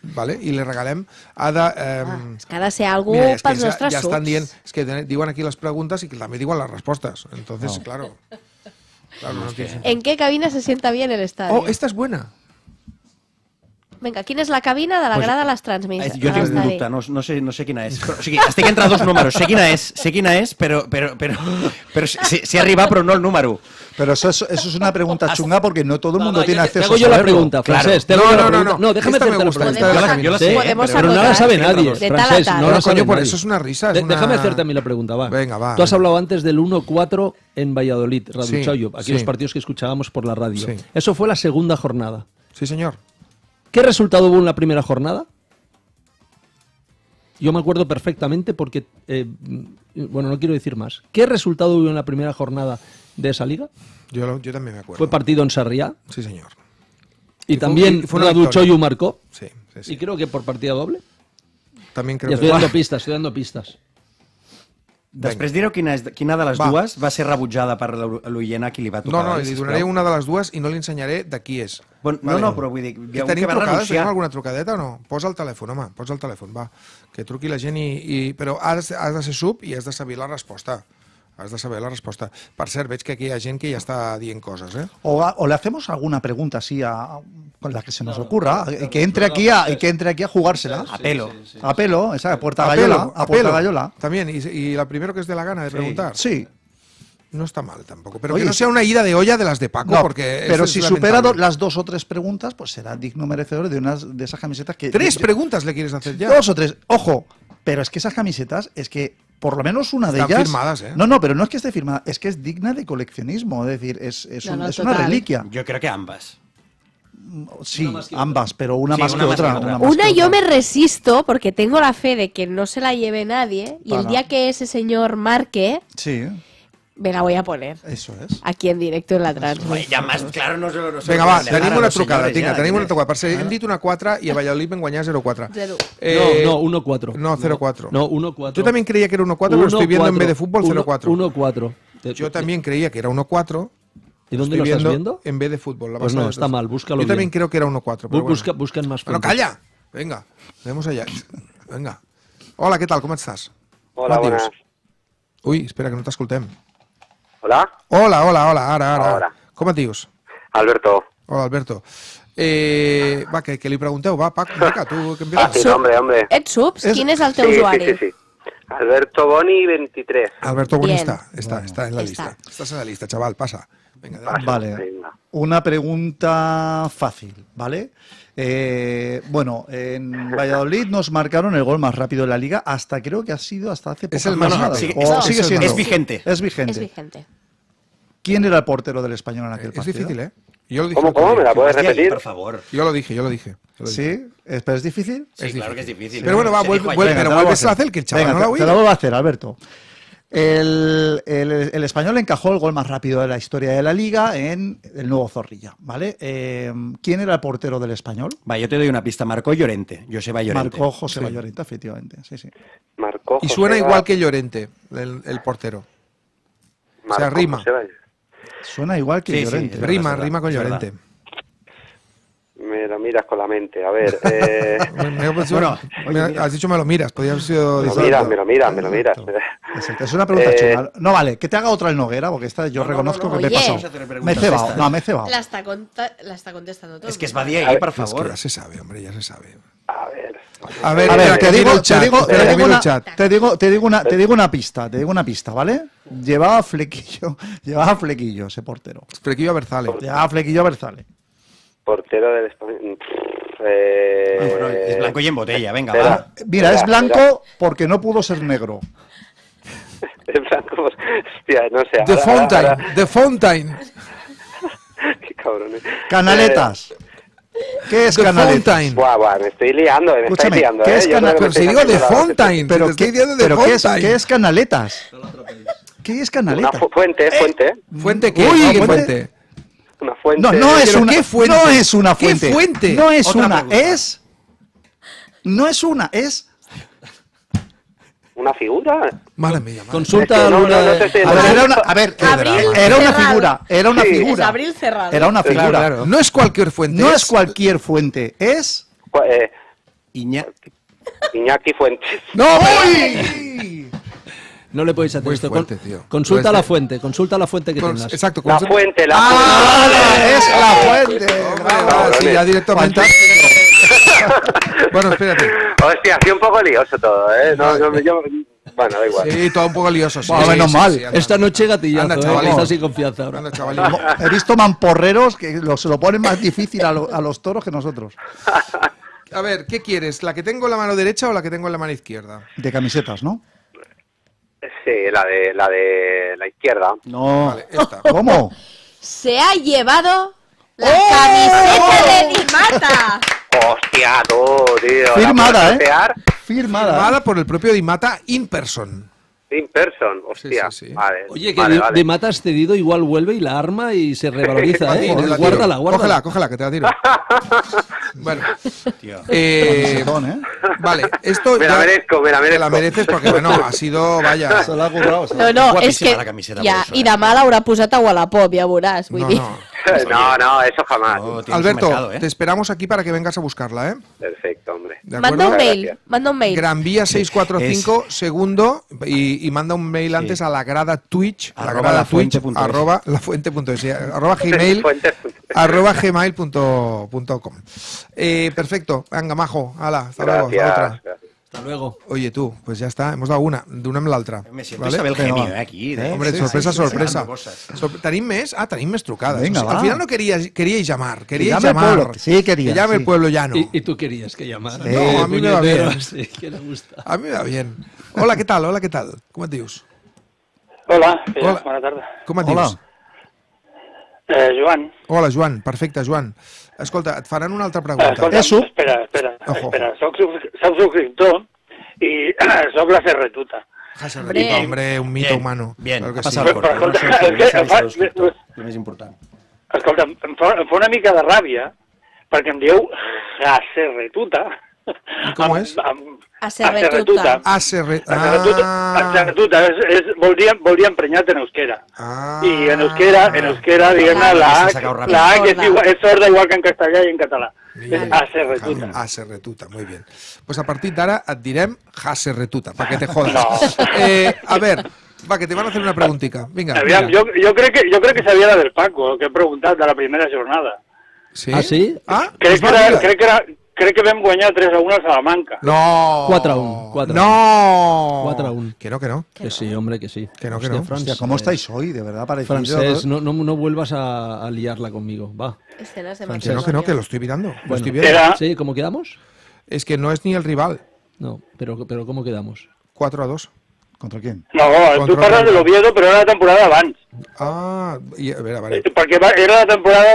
vale? i li regalem ha de... Eh, ah, és que ha de ser algú mira, pels ja, nostres ja, ja estan dient, és que diuen aquí les preguntes i que també diuen les respostes. Entonces, no. claro. claro no, no ¿En qué cabina se sienta bien el oh, estadio? Oh, esta es buena. Venga, ¿quién es la cabina de la pues, grada de las transmisiones? Eh, yo ah, tengo un no, sé, no sé quina que Però, dos números, sé quién es, sé quina és pero, pero si no el número. Pero eso, eso es una pregunta chunga porque no todo el mundo tiene acceso a yo la pregunta, no, no, no, no, déjame hacerte la pregunta. Yo la, sé, pero no la sabe nadie, no por eso es una risa. Déjame hacerte también la pregunta, va. Venga, va. Tú has hablado antes del 1-4 en Valladolid, Radio sí, Chayo, aquellos partidos que escuchábamos por la radio. Eso fue la segunda jornada. Sí, señor. ¿Qué resultado hubo en la primera jornada? Yo me acuerdo perfectamente porque, eh, bueno, no quiero decir más. ¿Qué resultado hubo en la primera jornada de esa liga? Yo, también me acuerdo. Fue partido en Sarriá. Sí, señor. Y, también fue, una Duchoyu marcó. Sí, sí, sí. Y creo que por partida doble. También creo y estoy dando pistas, estoy dando pistas. Després direu quina, és, quina de les va. dues va ser rebutjada per l'oient a qui li va tocar. No, no, li donaré una de les dues i no li ensenyaré de qui és. Bon, vale. No, no, però vull dir... Que tenim que trucades? Renunciar... Tenim alguna trucadeta o no? Posa el telèfon, home, posa el telèfon, va. Que truqui la gent i... i... Però has, has de ser sub i has de saber la resposta. Has de saber la respuesta. para ser, veis que aquí hay gente que ya está dient cosas, eh? O, le hacemos alguna pregunta así a, con la que se nos ocurra eh, que entre aquí a, y que entre aquí a jugársela. A pelo. A pelo, esa puerta gallola. A gallola. También, y, la primero que es de la gana de preguntar. Sí. No está mal tampoco, pero que no sea una ida de olla de las de Paco, porque... Pero si supera las dos o tres preguntas, pues será digno merecedor de unas de esas camisetas que... Tres preguntas le quieres hacer ya. Dos o tres. Ojo, pero es que esas camisetas es que por lo menos una de ellas. Firmadas, ¿eh? No, no, pero no es que esté firmada, es que es digna de coleccionismo, es decir, es, es, una reliquia. Yo creo que ambas. Sí, ambas, pero una más que otra. Una, yo me resisto porque tengo la fe de que no se la lleve nadie y el día que ese señor marque, sí. Me la voy a poner. Eso es. Aquí en directo en la trans. ya más, claro, no se lo no sé. venga va, tenemos una trucada, tinga, tenemos una trucada. parce ser, ah. una 4 y a Valladolid en guanyar 0-4. Eh, no, no, 1-4. No, 0-4. No, 1-4. Yo también creía que era 1-4, pero estoy viendo en B de fútbol 0-4. 1-4. Yo también creía que era 1-4. ¿Y dónde estoy lo estás viendo? En B de fútbol. La pues no, está mal, búscalo Yo también creo que era 1-4. Buscan más fuentes. ¡No, calla! Venga, vemos allá. Venga. Hola, ¿qué tal? ¿Cómo estás? Hola, buenas. Uy, espera, que no te t'escoltem. Hola. Hola, hola, hola, ahora, ahora. ahora. te et Alberto. Hola, Alberto. Eh, va, que, le li va, Paco, <laughs> vinga, tú, que em Ah, sí, hombre, hombre. Ets subs? ¿quién Quin el teu sí, Sí, sí, Alberto Boni, 23. Alberto Boni está, está, está en la lista. Estás en la lista, chaval, pasa. Venga, Vale. Una pregunta fácil, ¿vale? Eh, bueno, en Valladolid nos marcaron el gol más rápido de la liga, hasta creo que ha sido hasta hace poco. es el Sí, Sigue, sigue siendo. Es vigente. es vigente. ¿Quién era el portero del español en aquel partido? Es difícil, ¿eh? Yo lo dije ¿Cómo, cómo? ¿Me la puedes repetir? Por favor. Yo lo dije, yo lo dije. ¿Sí? ¿Pero es difícil? Sí, claro que es difícil. Pero bueno, va, vuelve, vuelve, pero vuelves a hacer que el chaval no lo voy a hacer, Alberto. El, español encajó el gol más rápido de la historia de la liga en el nuevo Zorrilla, ¿vale? Eh, ¿Quién era el portero del español? yo te doy una pista. Marcó Llorente, Joseba Llorente. Marcó José Llorente, efectivamente, sí, sí. y suena igual que Llorente, el, portero. o sea, rima. Suena igual que Llorente. rima, rima con Llorente. Me lo miras con la mente, a ver. Eh. <laughs> bueno, has dicho me lo miras, podría haber sido. Me lo miras, me lo miras, me lo miras. Es una <laughs> pregunta eh, chula. No vale, que te haga otra el Noguera, porque esta yo reconozco que me pasó. Me he cebado, no, me he cebado. La está, la está contestando todo. Es que es Badía ahí, por favor. Es que ya se sabe, hombre, ya se sabe. A ver. A ver, a ver, te, digo, te digo, te digo, una, te digo, una, pista, te digo una pista, ¿vale? Llevaba flequillo, <laughs> llevaba flequillo ese portero. Flequillo a Berzale. Llevaba flequillo a Berzale portero del mm, eh... bueno, es blanco y en botella, venga, Espera, va. Mira, es blanco porque no pudo ser negro. <laughs> es blanco, pues, hostia, no sé. The ahora, Fountain, ahora, ahora. The Fountain. <laughs> Qué cabrón. cabrones. Canaletas. Eh... ¿Qué es canaletas? Fountain. Buah, buah, me estoy liando, me Escúchame, estoy liando. ¿Qué eh? es canaletas? Si digo The Fountain, pero, ¿qué, de pero Fountain? ¿qué, es, ¿qué es canaletas? ¿Qué es canaletas? Una fu fuente, eh, fuente. ¿Fuente qué? Uy, ¿qué fuente? fuente? una fuente. No, no es, una, fuente? no es una fuente. No es una, es. No es una, es. ¿Una figura? Vale, mía, Consulta a una. A ver, era una, figura. Era una figura. abril cerrado. Era una figura. No es cualquier fuente. No es, cualquier fuente, es. Pues, eh, Iñaki. Iñaki Fuentes. ¡No! <laughs> No le podéis hacer esto. consulta la fuente, consulta la fuente que tengas. Exacto. La fuente, la ah, fuente. ¡Ah! ¡Es la fuente! ya directamente. bueno, espérate. Hostia, sido un poco lioso todo, ¿eh? No, eh, bueno, da igual. Sí, todo un poco lioso. Sí, bueno, menos mal. Esta noche gatillazo, anda, eh, sin confianza ahora. Anda, <laughs> He visto mamporreros que se lo ponen más difícil a, a los toros que nosotros. A ver, ¿qué quieres? ¿La que tengo en la mano derecha o la que tengo en la mano izquierda? De camisetas, ¿no? Sí, la de la, de la izquierda. No, esta. ¿cómo? <laughs> Se ha llevado la ¡Oh! camiseta de Dimata. Hostia, tú, tío. ¿eh? Firmada, ¿eh? Firmada. Firmada por el propio Dimata, in person. In person, hostia. Vale, Oye, que vale, de, vale. mata cedido, igual vuelve y la arma y se <laughs> revaloriza, ¿eh? Guárdala, guárdala, Cógela, cógela, que te la tiro. <laughs> bueno. Tío. Eh, ¿eh? Vale, esto... Me la ya, merezco, me la merezco. Me la mereces porque, bueno, ha sido, vaya... <laughs> Se la ha currado. No, no, es que... Ya, ja, I demà l'haurà posat a Wallapop, ja veuràs, vull no, dir. <laughs> no, no, eso jamás. Alberto, ¿eh? te esperamos aquí para que vengas a buscarla, ¿eh? Perfecto, hombre. Manda un mail, manda un mail. Gran Vía 645, segundo, y, manda un mail antes a la grada Twitch, arroba la grada <laughs> arroba gmail, gmail.com. Eh, perfecto, venga, majo, ala, hasta luego, otra. Hasta luego. Oye, tú, pues ya está, hemos dado una, de la otra. Me siento ¿vale? Isabel Genio, eh, aquí. Eh? Hombre, sí, sorpresa, sí, sorpresa. tenim més? Ah, tenim més trucades. Venga, o sea, va. al final no querías, queríais llamar, queríais que llame llamar. Pueblo. Sí, quería. Que llame sí. el pueblo llano. Y, y tú querías que llamara. Sí. No, a mí me va bien. Sí, que le gusta. A mí me va bien. Hola, ¿qué tal? Hola, ¿qué tal? ¿Cómo te dius? Hola, buenas eh, Buenas tardes. ¿Cómo te et Hola. Eh, Joan. Hola, Joan. Perfecte, Joan. Escolta, et faran una altra pregunta. Escolta, és sub... Espera, espera, Oh, espera. Soc, soc subscriptor i <clears throat> soc la Ferretuta. Ferretuta, eh, hombre, un mito bien, humano. Bien, claro que ha sí. passat. Però, però, escolta, no el més important. Escolta, em fa, em fa una mica de ràbia perquè em dieu Jacerretuta. I com és? Amb, amb, Aserretuta. Aserretuta. Aserretuta. Ah. Es, volvían, volvían preñate en euskera. Ah. y en euskera, en euskera, pues digamos, la, A, la que es, igual, es, sorda igual que en castellà y en català. Bien. Aserretuta. Aserretuta, muy bien. Pues a partir de ahora et direm Aserretuta, para que te jodas. <laughs> Eh, a ver, va, que te van a hacer una preguntica. venga yo yo creo que, yo creo que sabía la del Paco, que he preguntado, de la primera jornada. Sí? Ah, sí? Ah, que era, que era, crec que vam guanyar 3 a 1 a Salamanca. No. 4 a 1. 4 no. 4 a 1. Que no, que no. Que sí, hombre, que sí. Que no, que no. ¿cómo eh, estáis hoy? De verdad, parecido. Francés, no, no, no vuelvas a, a, liarla conmigo. Va. Es que no Que no, que no, que lo estoy mirando. lo estoy viendo. Sí, ¿cómo quedamos? Es que no es ni el rival. No, pero, pero ¿cómo quedamos? 4 a 2. Contra quién? No, tú hablas parles de l'Oviedo, pero era la temporada abans. Ah, i, a ver, a veure. Eh, Perquè era la temporada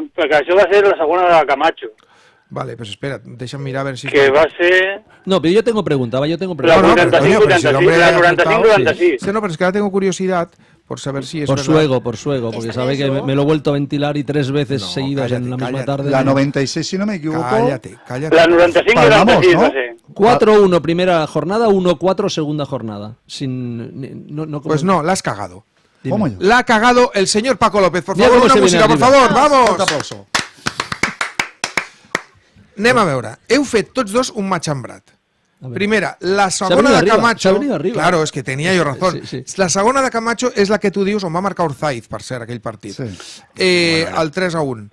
de... Porque eso va ser la segunda de Camacho. Vale, pues espera, déjame mirar a ver si... Que va a ser... No, pero yo tengo pregunta, va, yo tengo pregunta. La 95, no, 95, si 95, 96. Sí. sí, no, pero es que ahora tengo curiosidad por saber si es Por verdad. suego, por suego, porque sabe que me, lo he vuelto a ventilar y tres veces seguidas en la misma tarde. La 96, si no me equivoco. Cállate, cállate. La 95 Palmamos, y ¿no? 4-1 primera jornada, 1-4 segunda jornada. Sin, no, no, pues no, la has cagado. ¿Cómo la ha cagado el señor Paco López. Por favor, una música, por favor, vamos. Un aplauso. anem a veure. Heu fet tots dos un matx Primera, la segona de Camacho... Arriba, Claro, és que tenia jo raó. La segona de Camacho és la que tu dius on va marcar Orzaiz, per ser aquell partit. Sí. Eh, el 3 a 1.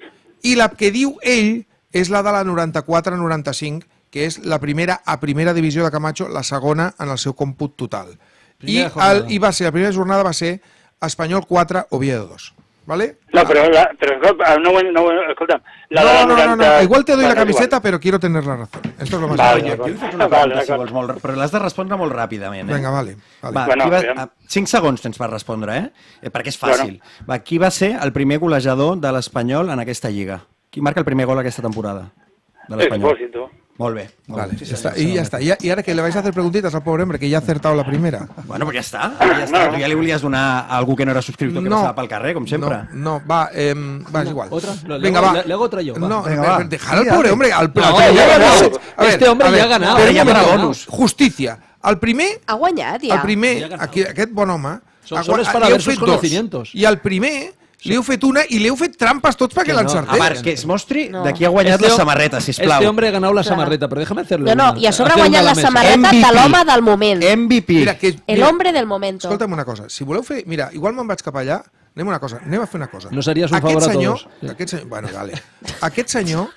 I la que diu ell és la de la 94-95, que és la primera a primera divisió de Camacho, la segona en el seu còmput total. I, el, I va ser, la primera jornada va ser Espanyol 4, Oviedo 2. ¿vale? No, pero, la, pero ah, no, no, escúchame. la no, no, no, no, no, igual te doy vale, la camiseta, igual. però quiero tener la razón. Esto es lo más vale, jo, jo vale, si vols, molt, però l'has de respondre molt ràpidament. Eh? Vinga, vale. vale. Va, bueno, va, a, 5 ah, segons tens per respondre, eh? eh Perquè és fàcil. Bueno. Va, qui va ser el primer golejador de l'Espanyol en aquesta lliga? Qui marca el primer gol aquesta temporada de l'Espanyol? Sí, molt bé. Molt vale, bé. Sí, està, I ja està. I, I ara que li vais a fer preguntites al pobre home, que ja ha acertat la primera. Bueno, però ja està. Ja, està. No. ja li volies donar a algú que no era subscriptor que no. passava pel carrer, com sempre. No, no va, eh, va, és igual. Otra? No, Venga, va. Lego otra yo. Va. No, Venga, eh, va. Eh, dejar al pobre home, Al, no, al, ya no. A ver, este hombre a ver, ya ha ganado. Però ja ha bonus. Justícia. El primer... Ha guanyat, ja. El primer, ja aquest bon home... Són, són per haver conocimientos. I el primer li heu fet una i li heu fet trampes tots perquè no, l'encertés. part, que es mostri no. de qui ha guanyat este, la samarreta, sisplau. Este hombre ha ganado la claro. samarreta, però déjame hacerlo. No, no, i a sobre ha guanyat la samarreta MVP. de l'home del moment. MVP. Mira, que, mira, El hombre del moment. Escolta'm una cosa, si voleu fer... Mira, igual me'n vaig cap allà, anem una cosa, anem a fer una cosa. No series un aquest favor a senyor, tots. Aquest senyor, bueno, vale. Aquest senyor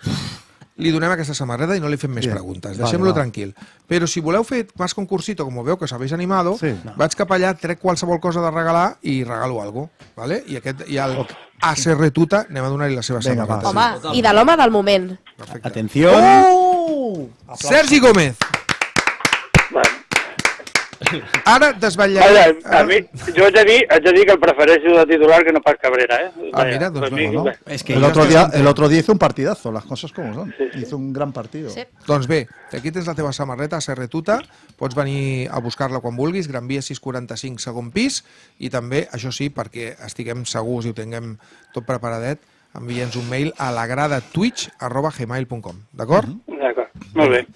li donem aquesta samarreta i no li fem més sí. preguntes. Deixem-lo vale, tranquil. Però si voleu fer més concursito, com veu que us animat, animado, sí. vaig cap allà, trec qualsevol cosa de regalar i regalo algo. ¿vale? I, aquest, i el okay. a ser retuta anem a donar-li la seva Venga, samarreta. Home, sí. i de l'home del moment. Perfecte. Atenció! Oh! Sergi Gómez! Ara desvetllarem... Ara, a mi, jo haig de, dir, haig de dir que el prefereixo de titular que no pas Cabrera, ¿eh? Ah, Vaya, ah, mira, doncs pues no, mi, no. És que el, otro dia, el otro día hizo un partidazo, las cosas como son. Sí, sí. Hizo un gran partido. Sí. Doncs bé, aquí tens la teva samarreta, Serretuta, pots venir a buscar-la quan vulguis, Gran Via 645, segon pis, i també, això sí, perquè estiguem segurs i ho tinguem tot preparadet, envia'ns un mail a lagradatwitch.gmail.com, d'acord? Mm -hmm. D'acord. Muy bien,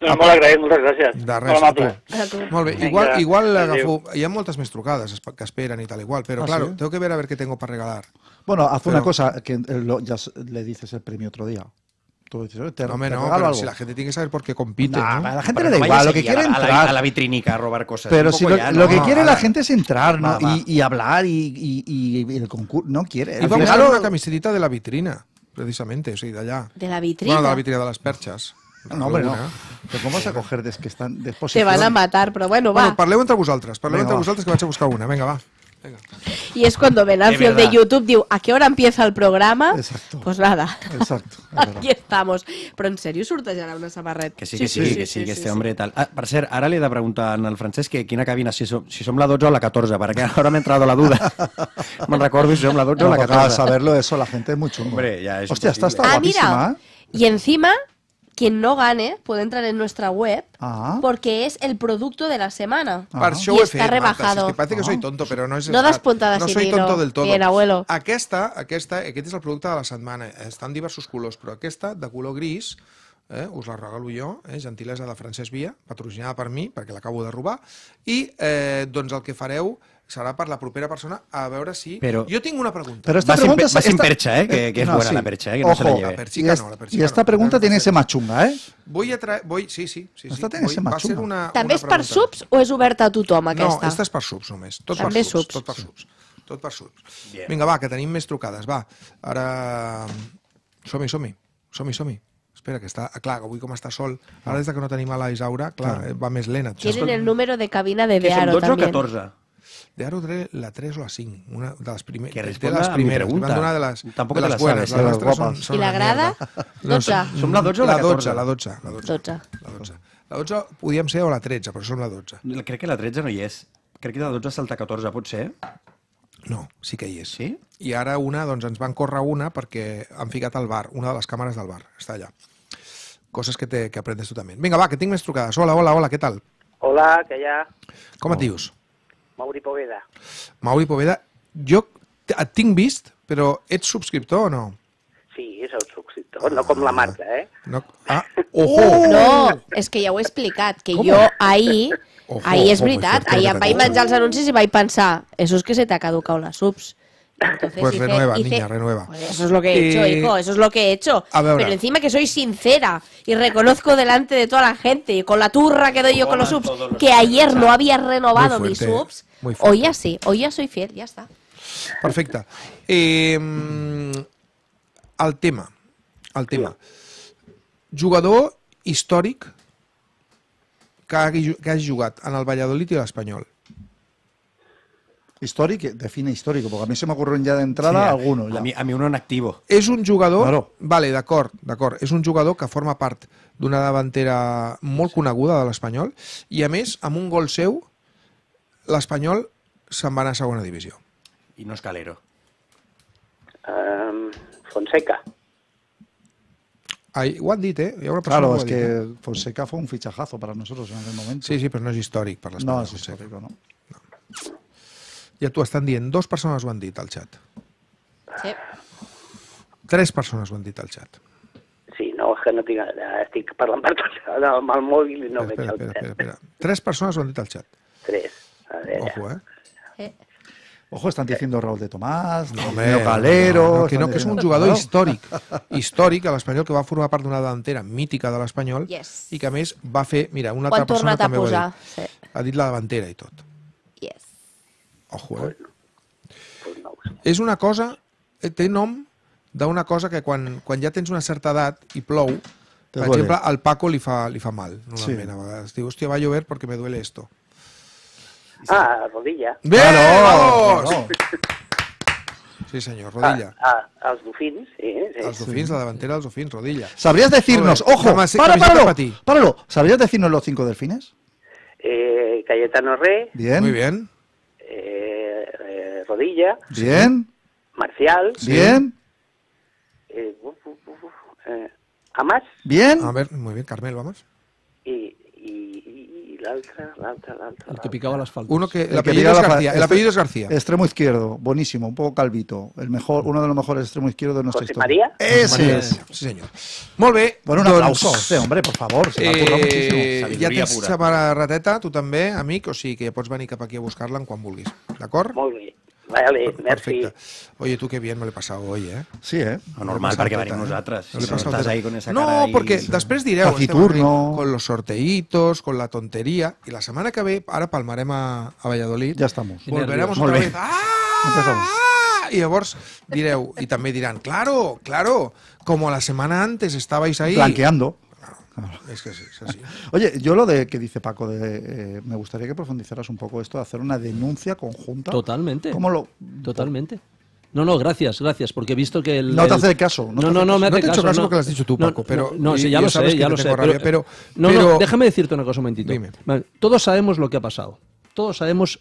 Doncs molt agraït, moltes gràcies. De res, A Igual, igual agafo... Hi ha moltes que esperan y tal igual, pero ah, claro, tengo que ver a ver qué tengo para regalar. Bueno, haz una cosa, que eh, lo, ya le dices el premio otro día. Tú dices, te, no, no, pero si la gente tiene que saber por qué compite. ¿no? A la gente le da igual, lo que quiere a entrar. A la, a vitrinica a robar cosas. Pero si lo, que quiere la ah. gente es entrar va, Y, y, hablar y, y, y el concurso. No quiere. Y vamos a una camiseta de la vitrina, precisamente, sí, de allá. De la vitrina. Bueno, de la vitrina de las perchas. No, hombre, no. Però com vas a coger des que están Des Te van a matar, pero bueno, va. Bueno, parleu entre vosaltres, parleu entre vosotros vosaltres que vaig a buscar una. Venga, va. Venga. Y es cuando Venancio de, YouTube digo, ¿a qué hora empieza el programa? Exacto. Pues nada. Exacto. <laughs> Aquí estamos. Pero en serio, ya una samarreta? Que sí, que sí, sí que sí, que este sí, hombre tal. Ah, ser ahora le le he de al Francesc que quina cabina, si som, si som la 12 o la 14, ahora me ha entrado la duda. <laughs> me recuerdo, si som la 12 o la 14. Para saberlo eso, la gente es muy chungo. Hombre, ya es Hostia, está está ah, Mira, Y eh? encima quien no gane puede entrar en nuestra web ah. porque es el producto de la semana. Ah. Y está I rebajado. es que parece que soy ah. tonto, pero no es No das puntadas no soy tonto del todo. Bien, abuelo. Aquesta, aquesta, aquest és el producte de la setmana. Estan diversos colors, però aquesta, de color gris, eh, us la regalo jo, eh, gentilesa de Francesc Via, patrocinada per mi, perquè l'acabo de robar, i eh, doncs el que fareu serà per la propera persona a veure si... Però, jo tinc una pregunta. Però esta va pregunta sin, va esta... sin percha, ¿eh? que, que és no, buena sí. la percha, ¿eh? que Ojo, no se la lleve. La perchica no, la no. esta pregunta no, tiene ese machunga, ¿eh? Voy a traer... Voy... Sí, sí. sí, sí. Esta tiene ese machunga. Una, una També és per subs o és oberta a tothom, aquesta? No, aquesta és per subs només. Tot També per subs. subs. Tot per subs. Tot per subs. Yeah. Vinga, va, que tenim més trucades. Va, ara... Som-hi, som-hi. Som-hi, som-hi. Espera, que està... Clar, avui com està sol, ara des que no tenim a la Isaura, clar, va més lena. Tienen el número de cabina de Dearo, també. Que són 12 o 14. De Aro Dre la 3 o la 5, una de les primeres. que de mi pregunta. Una de les, Tampoc de les, buenas, sabes, las, las guapas. Son, la grada? 12. No, som la 12 o la 14? La 12, la 12. La 12. La 12. La 12 podíem ser o la 13, però som la 12. Crec que la 13 no hi és. Crec que de la 12 salta 14, pot ser? No, sí que hi és. Sí? I ara una, doncs ens van córrer una perquè han ficat al bar, una de les càmeres del bar, està allà. Coses que, te, que aprendes tu també. Vinga, va, que tinc més trucades. Hola, hola, hola, què tal? Hola, que ja... Com et dius? Mauri Poveda. Mauri Poveda, jo et tinc vist, però ets subscriptor o no? Sí, és el subscriptor, ah, no com la marca, eh? No, ah, oh, Oh. No, és que ja ho he explicat, que com? jo ahir, ojo, ahir és veritat, ahir em vaig menjar els anuncis i vaig pensar, això és que se t'ha caducat les subs. pues renueva, niña, renueva. Pues eso es lo que he hecho, hijo, eso es lo que he hecho. Pero encima que soy sincera y reconozco delante de toda la gente y con la turra que doy yo con los subs, que ayer no había renovado mis ¿eh? subs, hoy ya sí, hoy ya soy fiel, ya está. Perfecta. Em, al tema, al tema. Jugador histórico que has jugado en el Valladolid el Español Històric, eh, define històric, perquè a mi se m'acorren ja d'entrada sí, a, alguno. Ja. A, mi, a mi un en activo. És un jugador... Claro. Vale, d'acord, d'acord. És un jugador que forma part d'una davantera molt coneguda de l'Espanyol i, a més, amb un gol seu, l'Espanyol se'n va anar a segona divisió. I no és Calero. Um, Fonseca. Ai, ho han dit, eh? Ja ha és que eh? Fonseca fa un fichajazo a nosaltres en aquell moment. Sí, sí, però no és històric per l'Espanyol. No, és històric, no. no. Ja t'ho estan dient. Dos persones ho han dit al xat. Sí. Tres persones ho han dit al xat. Sí, no, és que no tinc... Eh, estic parlant per tot, amb el mòbil i no veig el xat. Espera, espera, Tres persones ho han dit al xat. Tres. A veure. Ojo, eh? Sí. Ojo, están diciendo Raúl de Tomás, no, Calero... No, no, que no, que és un jugador històric, històric a l'Espanyol, que va formar part d'una davantera mítica de l'Espanyol yes. i que, a més, va fer... Mira, una altra persona també ho ha dit. Sí. Ha dit la davantera i tot. Ojo, eh? Pues pues una cosa, eh, té nom una cosa que cuando ya tienes una cierta edad Y plou, Te per al Paco Le fa, li fa mal, normalment, sí. a va a llover porque me duele esto. Ah, rodilla. ¡Bien! Ah, sí, señor, rodilla. Ah, los ah, els dofins, sí, sí. Los dofins, la davantera los dofins, rodilla. ¿Sabrías decirnos, ojo, no, para, páralo, páralo, ¿sabrías decirnos los cinco delfines? Eh, Cayetano Re. Bien. Muy bien. Eh, eh, rodilla. Bien. Marcial. Bien. Eh, a Bien. A ver, muy bien, Carmel, vamos. y el que picaba las faltas. Uno que, el, apellido, es García, el este apellido es García. Extremo izquierdo, buenísimo, un poco calvito. El mejor, uno de los mejores extremos izquierdos de nuestra José historia. María? Ese es. Sí, señor. molve Bueno, un aplauso, este hombre, por favor. Se eh, muchísimo. Ya rateta, Tú también, amigo, o sí, que puedes venir aquí a buscarla en Juan vulguis. ¿De acuerdo? Vale, merci. Oye, tú qué bien me l'he pasado hoy, eh? Sí, eh? normal, para que eh? atrás? No si no estàs ahí con esa No, Con los sorteitos, con la tontería... Y la semana que ve, ahora palmaremos a, Valladolid... Ya estamos. Volveremos otra vez... Ah! Empezamos. Y luego direu, y también dirán, claro, claro, como la semana antes estabais ahí... Blanqueando. Es que es así. <laughs> Oye, yo lo de que dice Paco, de, eh, me gustaría que profundizaras un poco esto de hacer una denuncia conjunta. Totalmente. ¿Cómo lo...? Totalmente. No, no, gracias, gracias, porque he visto que el... No te hace caso. No, no, no, no te caso. hecho caso no. lo has dicho tú, Paco, pero... No, sí, ya lo sé, ya lo sé. pero, déjame decirte una cosa un momentito. todos sabemos lo que ha pasado. Todos sabemos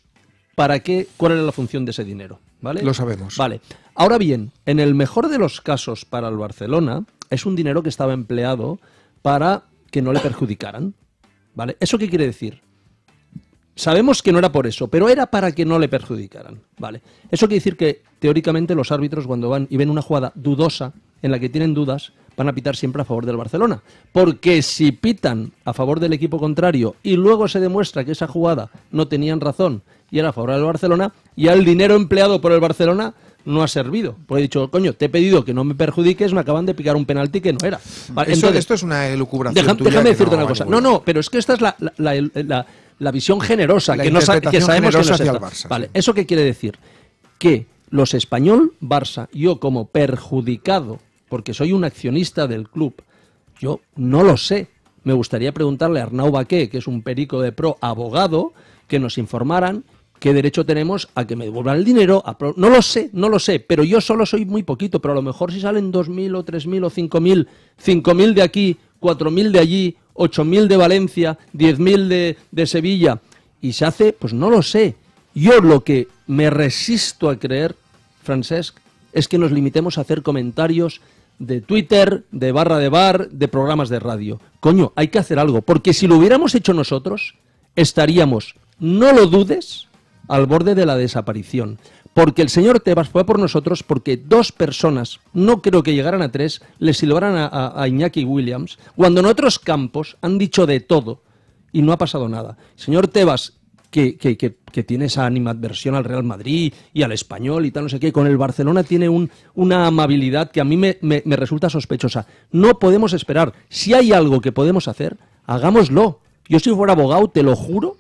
para qué, cuál era la función de ese dinero, ¿vale? Lo sabemos. Vale. Ahora bien, en el mejor de los casos para el Barcelona, es un dinero que estaba empleado para que no le perjudicaran. ¿Vale? ¿Eso qué quiere decir? Sabemos que no era por eso, pero era para que no le perjudicaran. ¿Vale? Eso quiere decir que teóricamente los árbitros cuando van y ven una jugada dudosa en la que tienen dudas, van a pitar siempre a favor del Barcelona. Porque si pitan a favor del equipo contrario y luego se demuestra que esa jugada no tenían razón y era a favor del Barcelona, ya el dinero empleado por el Barcelona no ha servido. Porque he dicho, coño, te he pedido que no me perjudiques, me acaban de picar un penalti que no era. esto es una elucubración. déjame decirte una cosa. No, no, pero es que esta es la, visión generosa que, sabemos que no es Barça, vale, ¿eso qué quiere decir? Que los español, Barça, yo como perjudicado, porque soy un accionista del club, yo no lo sé. Me gustaría preguntarle a Arnau Baqué, que es un perico de pro abogado, que nos informaran ¿Qué derecho tenemos a que me devuelvan el dinero? No lo sé, no lo sé, pero yo solo soy muy poquito, pero a lo mejor si salen 2.000 o 3.000 o 5.000, 5.000 de aquí, 4.000 de allí, 8.000 de Valencia, 10.000 de, de Sevilla, y se hace, pues no lo sé. Yo lo que me resisto a creer, Francesc, es que nos limitemos a hacer comentarios de Twitter, de barra de bar, de programas de radio. Coño, hay que hacer algo, porque si lo hubiéramos hecho nosotros, estaríamos, no lo dudes, al borde de la desaparición. Porque el señor Tebas fue por nosotros porque dos personas, no creo que llegaran a tres, le silbaran a, Iñaki Williams, cuando en otros campos han dicho de todo y no ha pasado nada. Señor Tebas, que, que, tiene esa animadversión al Real Madrid y al español y tal, no sé qué, con el Barcelona tiene un, una amabilidad que a mí me, resulta sospechosa. No podemos esperar. Si hay algo que podemos hacer, hagámoslo. Yo si fuera abogado, te lo juro,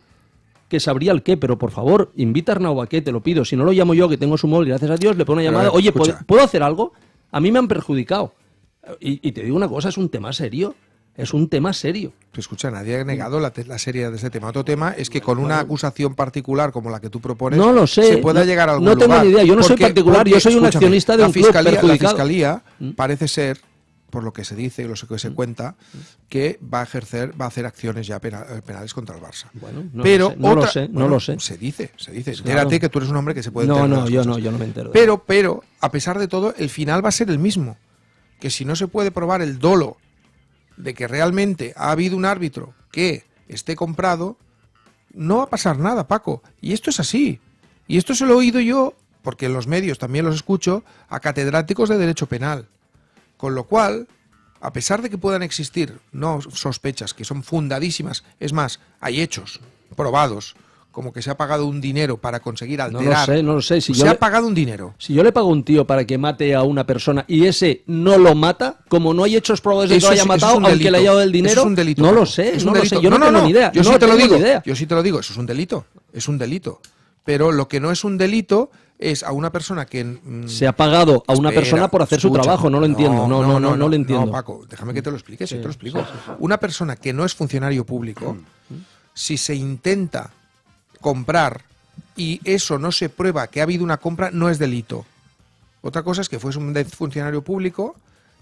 que sabría el qué, pero por favor, invita a Arnau Baquet, te lo pido. Si no lo llamo yo, que tengo su móvil, gracias a Dios, le pongo una llamada. Oye, ¿puedo, hacer algo? A mí me han perjudicado. Y, te digo una cosa, es un tema serio. Es un tema serio. Pero escucha, nadie ha negado la, la seriedad de ese tema. Otro tema es que con una acusación particular como la que tú propones, no lo sé, se pueda llegar a algún No tengo ni idea, yo no soy particular, yo soy un accionista de un La fiscalía ¿Mm? parece ser por lo que se dice y lo que se mm. cuenta, mm. que va a ejercer, va a hacer acciones ya penales contra el Barça. Bueno, no pero lo sé, no lo sé, Se dice, se dice. espérate que tú eres un hombre que se puede No, no, yo no, yo no me entero. Pero, pero, a pesar de todo, el final va a ser el mismo. Que si no se puede probar el dolo de que realmente ha habido un árbitro que esté comprado, no va a pasar nada, Paco. Y esto es así. Y esto se lo he oído yo, porque en los medios también los escucho, a catedráticos de Derecho Penal con lo cual, a pesar de que puedan existir no sospechas que son fundadísimas, es más, hay hechos probados como que se ha pagado un dinero para conseguir alterar. No lo sé, no lo sé. Si se ha pagado un dinero. Si yo le pago a un tío para que mate a una persona y ese no lo mata, como no hay hechos probados de que lo haya matado, aunque le haya dado el dinero. es un delito. No lo sé, no lo sé. Yo no, tengo ni idea. Yo sí te lo digo. Yo sí te lo digo, eso es un delito. Es un delito. Pero lo que no es un delito es a una persona que... Mm, se ha pagado a una persona por hacer su trabajo, no lo entiendo, no, no, no, no, lo entiendo. Paco, déjame que te lo explique, te lo explico. una persona que no es funcionario público, mm. si se intenta comprar y eso no se prueba que ha habido una compra, no es delito. Otra cosa es que fuese un funcionario público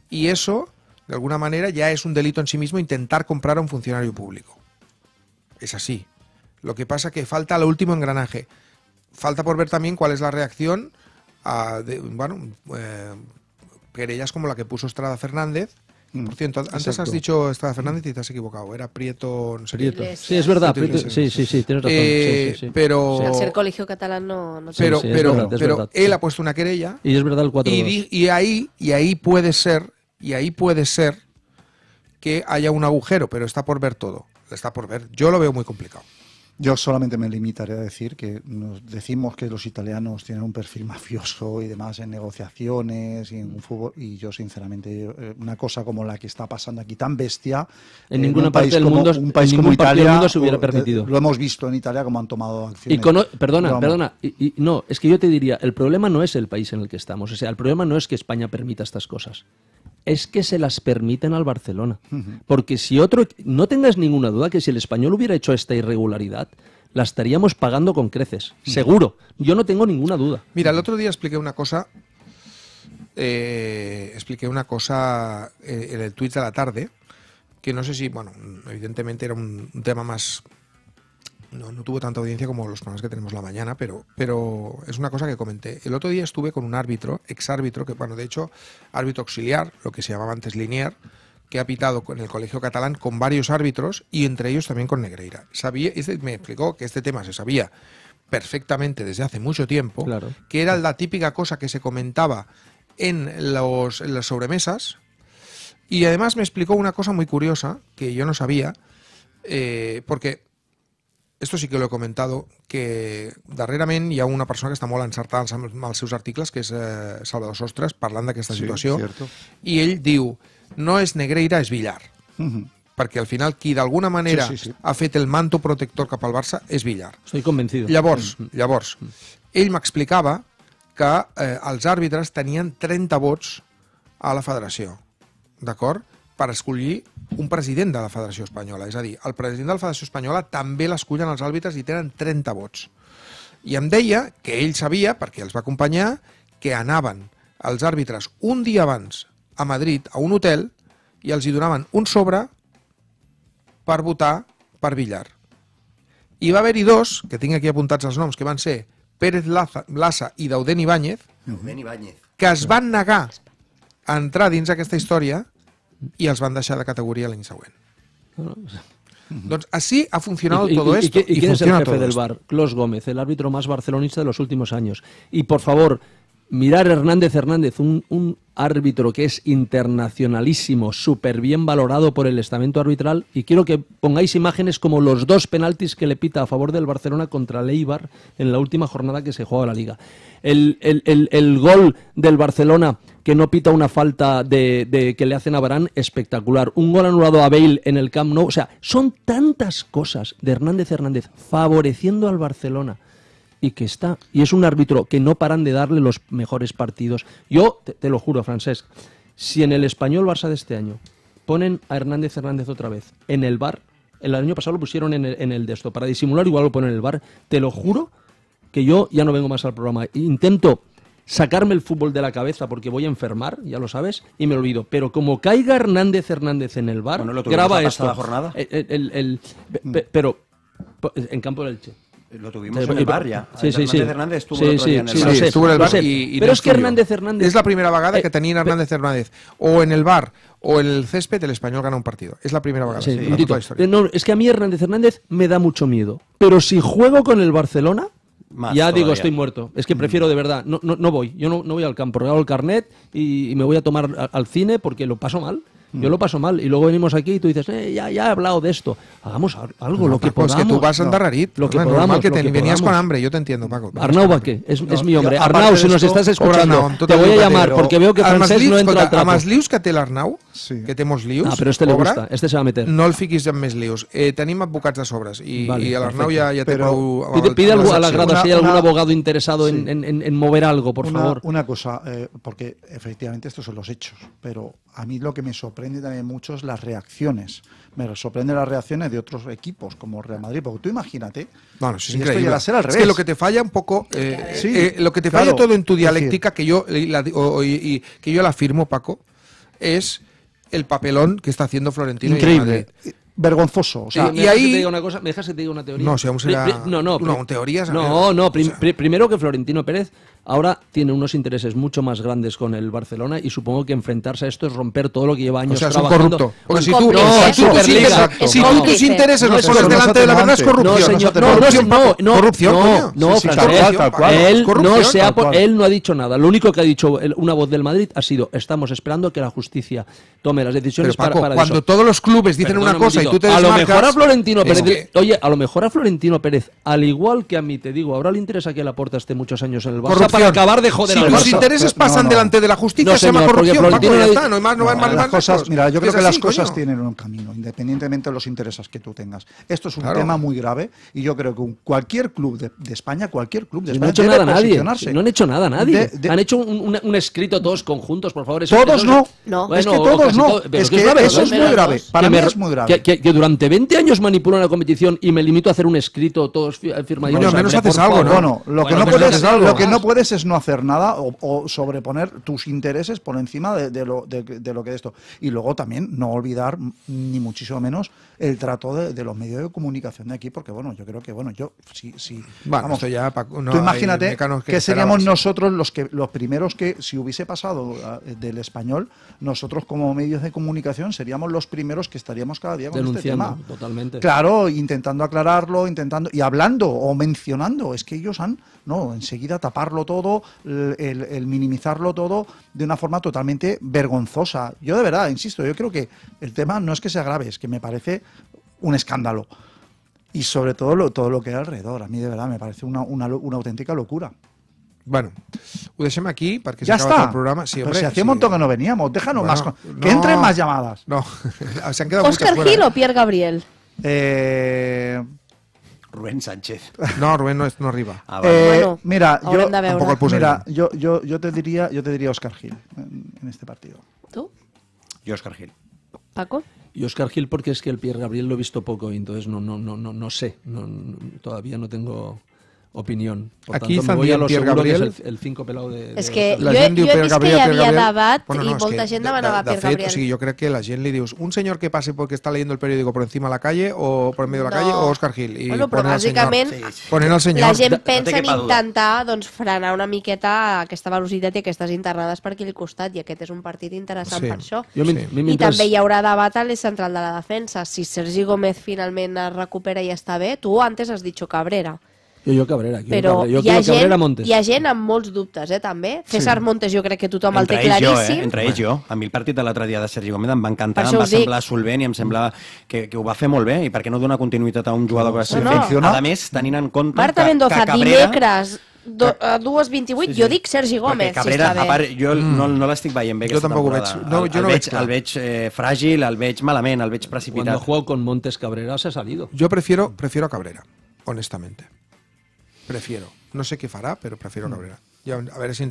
y eso, de alguna manera, ya es un delito en sí mismo intentar comprar a un funcionario público. Es así. Lo que pasa que falta el último engranaje falta por ver también cuál es la reacción a, de, bueno, eh, querellas como la que puso Estrada Fernández. Mm. por cierto, antes has dicho Estrada Fernández y te has equivocado. Era Prieto, no Sí, es verdad. sí, sí, sí, tienes razón. Eh, pero, Al ser colegio catalán no, Pero, pero él ha puesto una querella. Y es verdad el 4 y, y, ahí, y ahí puede ser, y ahí puede ser que haya un agujero, pero está por ver todo. Está por ver. Yo lo veo muy complicado. Yo solamente me limitaré a decir que nos decimos que los italianos tienen un perfil <laughs> mafioso y demás en negociaciones y en un mm. fútbol. Y yo, sinceramente, eh, una cosa como la que está pasando aquí tan bestia. En ningún ninguna del mundo, un país como Italia, se hubiera eh, permitido. Lo hemos visto en Italia como han tomado acciones. perdona, perdona. no, es que yo te diría: el problema no es el país en el que estamos. O sea, el problema no es que España permita estas cosas es que se las permiten al Barcelona. Porque si otro, no tengas ninguna duda que si el español hubiera hecho esta irregularidad, la estaríamos pagando con creces, seguro. Yo no tengo ninguna duda. Mira, el otro día expliqué una cosa, eh, expliqué una cosa eh, en el tweet de la tarde, que no sé si, bueno, evidentemente era un, tema más... No, tuvo tanta audiencia como los programas que tenemos la mañana, pero, pero es una cosa que comenté. El otro día estuve con un árbitro, ex árbitro, que bueno, de hecho, árbitro auxiliar, lo que se llamaba antes Linear que ha pitado en el Colegio Catalán con varios árbitros y entre ellos también con Negreira. Sabía, este me explicó que este tema se sabía perfectamente desde hace mucho tiempo, que era la típica cosa que se comentaba en, los, las sobremesas. Y además me explicó una cosa muy curiosa que yo no sabía, eh, porque esto sí que lo he comentado, que ...darreramente y a una persona que está mola... ...en amb mal sus artículos... que es eh, Salvador Sostras... ...parlando de esta situación... ...y él dijo... no és Negreira, és Villar. Uh mhm. -huh. Perquè al final qui d'alguna manera sí, sí, sí. ha fet el manto protector cap al Barça és Villar. Estic convencido. Llavors, mm. llavors mm. ell m'explicava que eh, els àrbitres tenien 30 vots a la federació, d'acord? Per escollir un president de la Federació Espanyola. És a dir, el president de la Federació Espanyola també l'escollen els àrbitres i tenen 30 vots. I em deia que ell sabia, perquè els va acompanyar, que anaven els àrbitres un dia abans a Madrid, a un hotel, i els hi donaven un sobre per votar per Villar. I va haver-hi dos, que tinc aquí apuntats els noms, que van ser Pérez Laza, Lassa i Dauden Ibáñez, Daudén Ibáñez, que es van negar a entrar dins aquesta història i els van deixar de categoria l'any següent. Doncs així ha funcionat tot això. I qui és el jefe del bar? Clos Gómez, el árbitro más barcelonista de los últimos años. I, por favor, Mirar Hernández Hernández, un, árbitro que es internacionalísimo, súper bien valorado por el estamento arbitral, y quiero que pongáis imágenes como los dos penaltis que le pita a favor del Barcelona contra Leibar en la última jornada que se juega la liga. El, gol del Barcelona que no pita una falta de, que le hacen a Barán, espectacular. Un gol anulado a Bale en el Camp Nou. O sea, son tantas cosas de Hernández Hernández favoreciendo al Barcelona y que está. Y es un árbitro que no paran de darle los mejores partidos. Yo te, lo juro, Francesc, si en el español Barça de este año ponen a Hernández Hernández otra vez en el bar, el año pasado lo pusieron en el, en el de esto, para disimular igual lo ponen en el bar, te lo juro que yo ya no vengo más al programa. Intento sacarme el fútbol de la cabeza porque voy a enfermar, ya lo sabes, y me olvido. Pero como caiga Hernández Hernández en el bar, graba esta jornada. pero en campo del Che. Lo tuvimos en el bar ya. Sí, sí, Hernández estuvo el otro en el bar. Pero es que Hernández Hernández... Es la primera vagada que eh, tenía Hernández Hernández. O en el bar o en el césped el español gana un partido. Es la primera vagada. No, es que a mí Hernández Hernández me da mucho miedo. Pero si juego con el Barcelona... ya digo, estoy muerto. Es que mm. prefiero de verdad. No, no, voy. Yo no, voy al campo. hago el carnet y, me voy a tomar al cine porque lo paso mal. Yo lo paso mal y luego venimos aquí y tú dices, eh, ya, ya he hablado de esto. Hagamos algo, lo que podamos. que tú vas a andar Lo que podamos. que venías con hambre, yo te entiendo, Paco. Arnau Baque, es, es mi hombre. Arnau, si nos estás escuchando, te voy a llamar porque veo que francés no entra al trapo. a lius que té l'Arnau, sí. que té lius... Ah, este le gusta, este se va a meter. No el fiquis amb més lius. Eh, tenim a sobres i, vale, i l'Arnau ja, ja té Pide, pide a la grada si hay algún abogado interesado en, en mover algo, por favor. Una cosa, eh, porque efectivamente estos son los hechos, pero a mí lo que me sorprende sorprende también mucho las reacciones. Me sorprende las reacciones de otros equipos como Real Madrid, porque tú imagínate. Bueno, es ser al revés. Es que lo que te falla un poco, eh, eh, lo que te falla todo en tu dialéctica, que yo la, y, que yo la afirmo, Paco, es el papelón que está haciendo Florentino. Increíble vergonzoso. O sea, y ahí... te una cosa, ¿Me dejas que te diga una teoría? No, si vamos a No, no, no, teorías... No, eh, no, primero que Florentino Pérez ahora tiene unos intereses mucho más grandes con el Barcelona y supongo que enfrentarse a esto es romper todo lo que lleva años o sea, trabajando. Es corrupto. Porque si tú, si tú, tus, intereses, si tú tus intereses los pones delante de la verdad es corrupción. No, señor, no, corrupción, no, no, corrupción, no, tal cual, él, no ha, dicho nada. Lo único que ha dicho una voz del Madrid ha sido estamos esperando que la justicia tome las decisiones para, Pero cuando todos los clubes dicen una cosa a lo mejor a Florentino Pérez. Oye, a lo mejor a Florentino Pérez, al igual que a mí, te digo, ahora le interesa que la aporta esté muchos años en el Barça para acabar de joder Los intereses pasan delante de la justicia, se llama corrupción. no, más, no, cosas, Mira, yo creo que las cosas tienen un camino, independientemente de los intereses que tú tengas. Esto es un tema muy grave y yo creo que cualquier club de España, cualquier club de España, No han hecho nada a nadie. Han hecho un escrito todos conjuntos, por favor. Todos no. Es que todos no. Es que eso es muy grave. Para mí es muy grave que, durante 20 años manipulan la competición y me limito a hacer un escrito todos firmaditos. Bueno, menos haces algo, ¿no? lo, que no puedes, lo que no puedes es no hacer nada o, sobreponer tus intereses por encima de, lo, de, lo que es esto. Y luego también no olvidar, ni muchísimo menos, el trato de, los medios de comunicación de aquí, porque bueno, yo creo que, bueno, yo, si. si vamos, ya, tú imagínate que, seríamos nosotros los, que, los primeros que, si hubiese pasado ah, del español, nosotros como medios de comunicación seríamos los primeros que estaríamos cada día con este totalmente. Claro, intentando aclararlo, intentando y hablando o mencionando. Es que ellos han, no, enseguida taparlo todo, el, minimizarlo todo de una forma totalmente vergonzosa. Yo de verdad, insisto, yo creo que el tema no es que sea grave, es que me parece un escándalo. Y sobre todo todo lo que hay alrededor. A mí de verdad me parece una auténtica locura. Bueno, ho aquí, aquí que se s'acaba el programa. Sí, hombre, si hacía un montón que no veníamos, déjanos más... Que entren más llamadas. No, <laughs> se han quedado ¿Oscar Gil o Pierre Gabriel? Eh... Rubén Sánchez. <laughs> No, Rubén no, es, no arriba. Ah, eh, bueno, mira, yo, mira yo, te diría, yo te diría Oscar Gil en, este partido. ¿Tú? Yo Oscar Gil. ¿Paco? Y Oscar Gil porque es que el Pierre Gabriel lo he visto poco y entonces no, no, no, no, sé. no, todavía no tengo opinión. Por Aquí tanto, voy a lo Pierre Gabriel... Que és el, el cinco pelado de, de... És que la jo, gent jo diu, he vist Gabriel, que hi havia Gabriel... debat bueno, no, i molta que, gent demanava de Pierre fet, Gabriel. O sigui, jo crec que la gent li dius un senyor que passe perquè està leyendo el periódico por encima de la calle o por en medio de la calle o Oscar Gil. I bueno, però ponen bàsicament senyor. Sí, sí. ponen senyor. la gent pensa no en intentar doncs, frenar una miqueta aquesta velocitat i aquestes internades per aquí al costat i aquest és un partit interessant sí. per això. Jo sí. I també hi haurà debat a l'eix central de la defensa. Si Sergi Gómez finalment es recupera i està bé, tu antes has dit Cabrera. Jo, jo Cabrera. Jo Però Cabrera, jo hi, ha gent, Cabrera Montes. hi ha gent amb molts dubtes, eh, també. César sí. Montes jo crec que tothom entre el té claríssim. Jo, eh? Entre ells jo. A mi el partit de l'altre dia de Sergi Gómez em va encantar, em va dic. semblar solvent i em sembla que, que ho va fer molt bé. I per què no donar continuïtat a un jugador que va ser... No, no. A més, tenint en compte Marta que, Mendoza, que Cabrera... dimecres, do, a 2.28, sí, sí. jo dic Sergi Gómez, Perquè Cabrera, si està bé. A part, jo mm. no, no l'estic veient bé jo aquesta temporada. tampoc ho veig. No, el, jo el, no veig, veig el veig eh, fràgil, el veig malament, el veig precipitat. Quan juego con Montes Cabrera se ha salido. Jo prefiero, prefiero a Cabrera, honestamente. prefiero. No sé qué fará, pero prefiero Cabrera a ver si en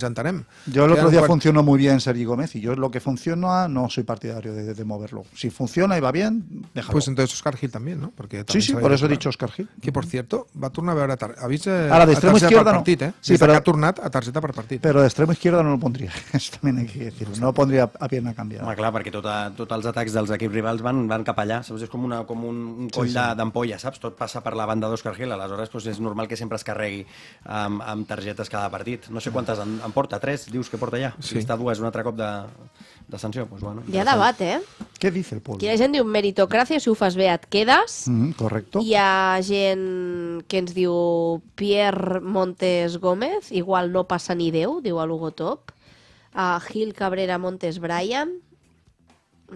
yo el otro día funcionó muy bien Sergi Gómez y yo lo que funciona no soy partidario de, moverlo. Si funciona y va bien, déjalo. Pues entonces Oscar Gil también, ¿no? Porque sí, sí, por eso he dicho Oscar Gil. Que, por cierto, va a turnar a Avís, eh, de izquierda no. Partit, eh? Sí, pero... a turnar ha tarjeta a targeta per partit. extremo izquierda no lo pondría. <laughs> también hay que decirlo No lo pondría a pierna cambiada. Claro, porque porque tota, tots tot els atacs dels equips rivals van, van cap allà. Saps? És una, com un, un de sí, sí. d'ampolla, saps? Tot passa la banda Oscar Gil. Aleshores, pues es normal que siempre es carregui tarjetas cada partit. No sé quantes en, en porta, tres, dius que porta ja. Sí. Si està dues un altre cop de, de sanció, doncs bueno. Hi ha debat, eh? Què dice el Pol? Hi ha gent diu meritocràcia, si ho fas bé et quedes. Mm, correcto. Hi ha gent que ens diu Pierre Montes Gómez, igual no passa ni Déu, diu a Lugotop. Uh, Gil Cabrera Montes Bryan,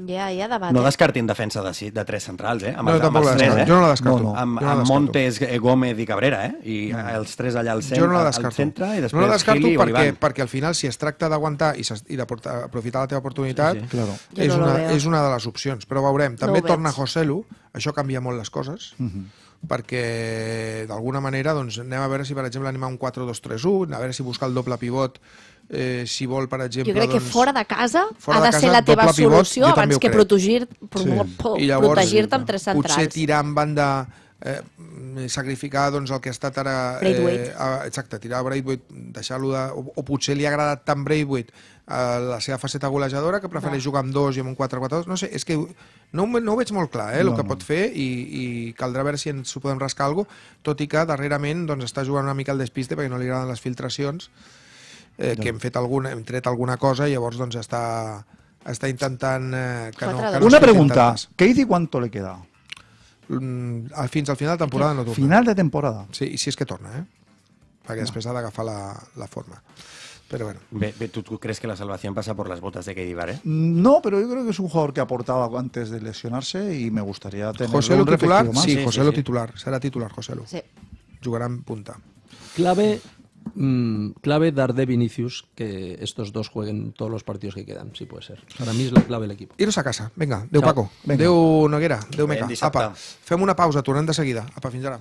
ja, ja, ha debat. No eh? descartin defensa de, de tres centrals, eh? Amb no, els, la descarto. tres, eh? Jo no la descarto. No, no. Amb, no amb Montes, eh, Gómez i Cabrera, eh? I no. Mm. els tres allà al centre, no al centre i després no la descarto Gili perquè, i perquè al final, si es tracta d'aguantar i, i de portar, aprofitar la teva oportunitat, sí, sí. Claro. és, no una, és una de les opcions. Però veurem. També no torna Joselu, això canvia molt les coses, uh mhm. -huh. perquè d'alguna manera doncs, anem a veure si, per exemple, anem a un 4-2-3-1, a veure si buscar el doble pivot eh, si vol, per exemple... Jo crec doncs, que fora de casa fora ha de, de ser la teva solució abans que protegir-te sí. protegir amb tres centrals. Eh, potser tirar en banda eh, mm, sacrificar doncs, el que ha estat ara... Eh, exacte, tirar Braithwaite, deixar-lo de... O, o potser li ha agradat tant Braithwaite eh, la seva faceta golejadora que prefereix jugar amb dos i amb un 4-4-2. No sé, és que no, no ho veig molt clar, eh, el no, que no. pot fer i, i caldrà veure si ens ho podem rascar alguna tot i que darrerament doncs, està jugant una mica al despiste perquè no li agraden les filtracions eh, que hem fet alguna, hem tret alguna cosa i llavors doncs està, està intentant eh, que, no, que no Una pregunta, Keidi quanto le queda? Mm, fins al final de temporada no torna. Final de temporada. Sí, i si és que torna, eh? Perquè no. després ha d'agafar la, la forma. Però bueno. Bé, bé tu, creus que la salvació passa per les botes de Keidi eh? Mm, no, però jo crec que és un jugador que aportat antes de lesionar-se i me gustaría tenir José un lo titular. Sí, sí, José sí, lo titular. Serà titular José lo. Sí. Jugarà en punta. Clave Mm, clave dar de Vinicius que estos dos jueguen todos los partidos que quedan, si puede ser. Para mí es la clave del equipo. Iros a casa. deu Chao. Paco, venga. deu Noguera, deu Meca. Apa, fem una pausa, tornem de seguida. Apa, fins ara.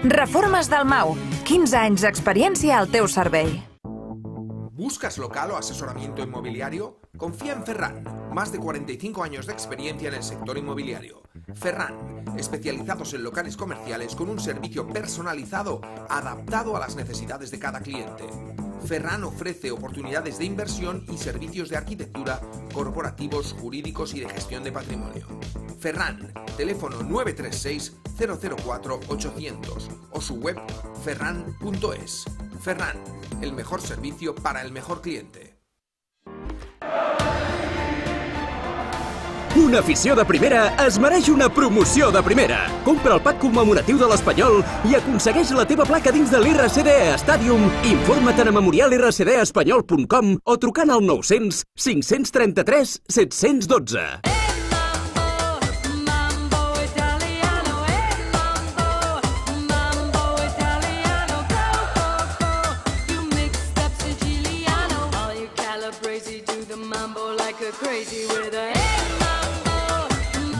Reformas del Mau. 15 anys experiencia al teu servei. ¿Buscas local o asesoramiento inmobiliario? Confía en Ferran. Más de 45 años de experiencia en el sector inmobiliario. Ferran, especializados en locales comerciales con un servicio personalizado adaptado a las necesidades de cada cliente. Ferran ofrece oportunidades de inversión y servicios de arquitectura, corporativos, jurídicos y de gestión de patrimonio. Ferran, teléfono 936-004-800 o su web ferran.es. Ferran, el mejor servicio para el mejor cliente. Una afició de primera es mereix una promoció de primera. Compra el pack commemoratiu de l'Espanyol i aconsegueix la teva placa dins de l'RCD Stadium. Informa't a memorialrcdespanyol.com o trucant al 900 533 712. Eh! crazy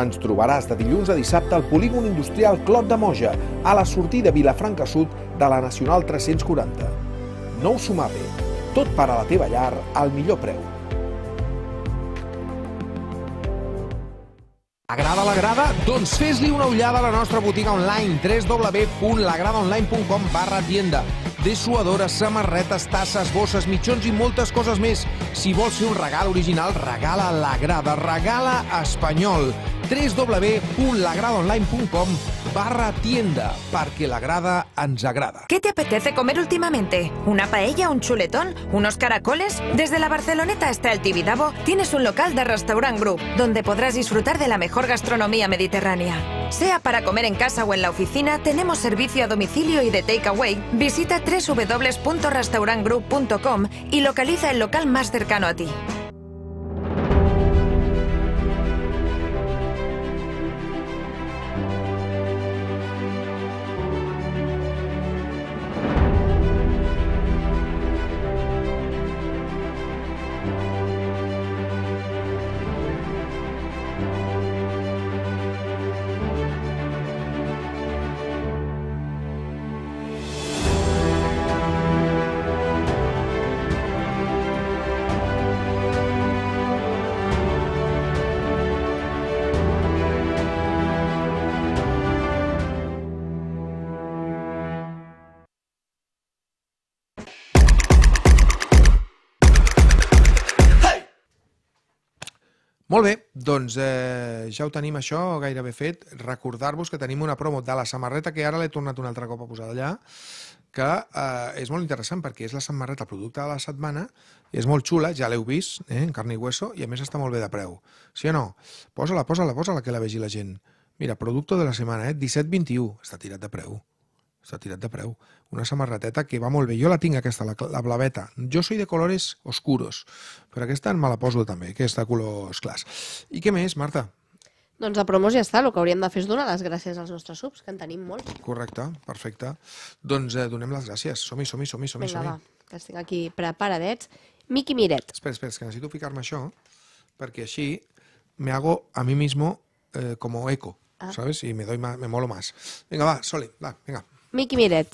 ens trobaràs de dilluns a dissabte al polígon industrial Clot de Moja, a la sortida Vilafranca Sud de la Nacional 340. Nou bé. tot per a la teva llar al millor preu. Agrada la grada? Doncs fes-li una ullada a la nostra botiga online www.lagradaonline.com barra tienda dessuadores, samarretes, tasses, bosses, mitjons i moltes coses més. Si vols fer un regal original, regala la grada, regala espanyol. www.lagradaonline.com barra tienda, Parque la grada ens ¿Qué te apetece comer últimamente? ¿Una paella, un chuletón, unos caracoles? Desde la Barceloneta hasta el Tibidabo tienes un local de Restaurant Group, donde podrás disfrutar de la mejor gastronomía mediterránea. Sea para comer en casa o en la oficina, tenemos servicio a domicilio y de takeaway. Visita www.restaurantgroup.com y localiza el local más cercano a ti. Molt bé, doncs eh, ja ho tenim això gairebé fet. Recordar-vos que tenim una promo de la samarreta que ara l'he tornat un altre cop a posar allà, que eh, és molt interessant perquè és la samarreta, el producte de la setmana, és molt xula, ja l'heu vist, eh, en carn i hueso, i a més està molt bé de preu. Sí o no? Posa-la, posa-la, posa-la que la vegi la gent. Mira, producte de la setmana, eh? 17-21. Està tirat de preu. Està tirat de preu una samarreteta que va molt bé. Jo la tinc aquesta, la, la blaveta. Jo soy de colores oscuros, però aquesta me la poso també, que és de colors clars. I què més, Marta? Doncs de promos ja està, el que hauríem de fer és donar les gràcies als nostres subs, que en tenim molts. Correcte, perfecte. Doncs eh, donem les gràcies. Som-hi, som-hi, som-hi, som-hi. Vinga, som va, que estic aquí preparadets. Miqui Miret. Espera, espera, que necessito ficar-me això, perquè així me hago a mi mismo eh, como eco, ah. ¿sabes? Y me, doy me molo más. Vinga, va, Sole, va, venga. Miqui Miret.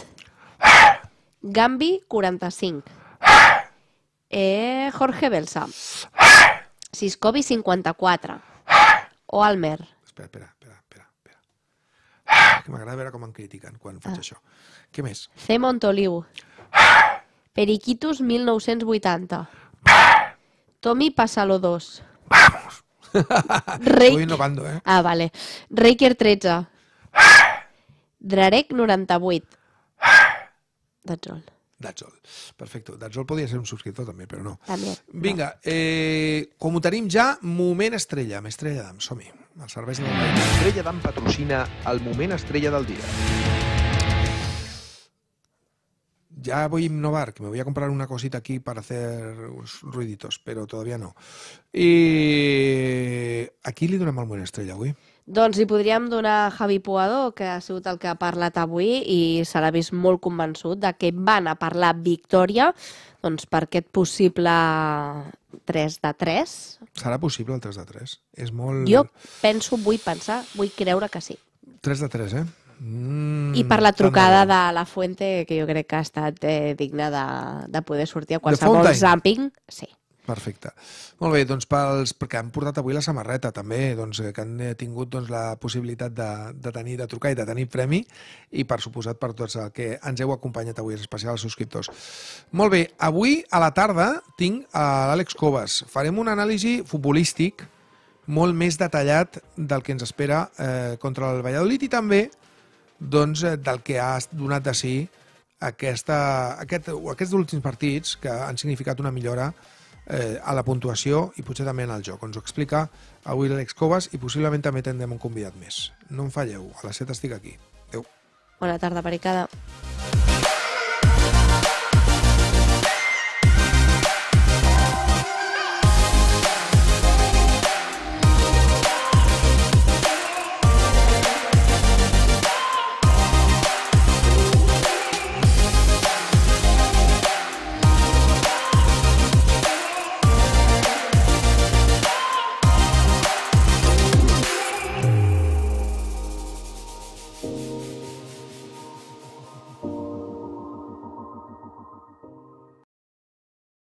Gambi, 45. Eh, Jorge Belsa. Siscovi, 54. O Almer. Espera, espera, espera. espera, espera. Que m'agrada veure com em critiquen quan faig ah. això. Què més? C. Montoliu. Periquitus, 1980. Tommy Pasalo 2. Vamos. <laughs> Rey... Estoy innovando, eh? Ah, vale. Reiker 13. Drarek 98. That's all. That's all. Perfecto. That's all podria ser un subscriptor també, però no. També. Vinga, no. eh, com ho tenim ja, moment estrella, amb Estrella d'Am, som-hi. Els servei de la Estrella d'Am patrocina el moment estrella del dia. ya voy a innovar, que me voy a comprar una cosita aquí para hacer ruiditos, pero todavía no. Y eh, aquí le doy buena estrella, güey. Doncs hi podríem donar Javi Poador, que ha sigut el que ha parlat avui i se l'ha vist molt convençut de que van a parlar victòria doncs, per aquest possible 3 de 3. Serà possible el 3 de 3? És molt... Jo penso, vull pensar, vull creure que sí. 3 de 3, eh? Mm, I per la trucada de la Fuente, que jo crec que ha estat eh, digna de, de poder sortir a qualsevol zàmping. Sí. Perfecte. Molt bé, doncs pels, perquè han portat avui la samarreta també, doncs, eh, que han eh, tingut doncs, la possibilitat de, de tenir, de trucar i de tenir premi i per suposat per tots el que ens heu acompanyat avui, en especial els subscriptors. Molt bé, avui a la tarda tinc a eh, l'Àlex Coves. Farem un anàlisi futbolístic molt més detallat del que ens espera eh, contra el Valladolid i també doncs, del que ha donat de si aquesta, aquest, aquests últims partits que han significat una millora eh, a la puntuació i potser també en el joc. Ens ho explica avui l'Àlex Coves i possiblement també tindrem un convidat més. No em falleu, a les 7 estic aquí. Adéu. Bona tarda, Pericada.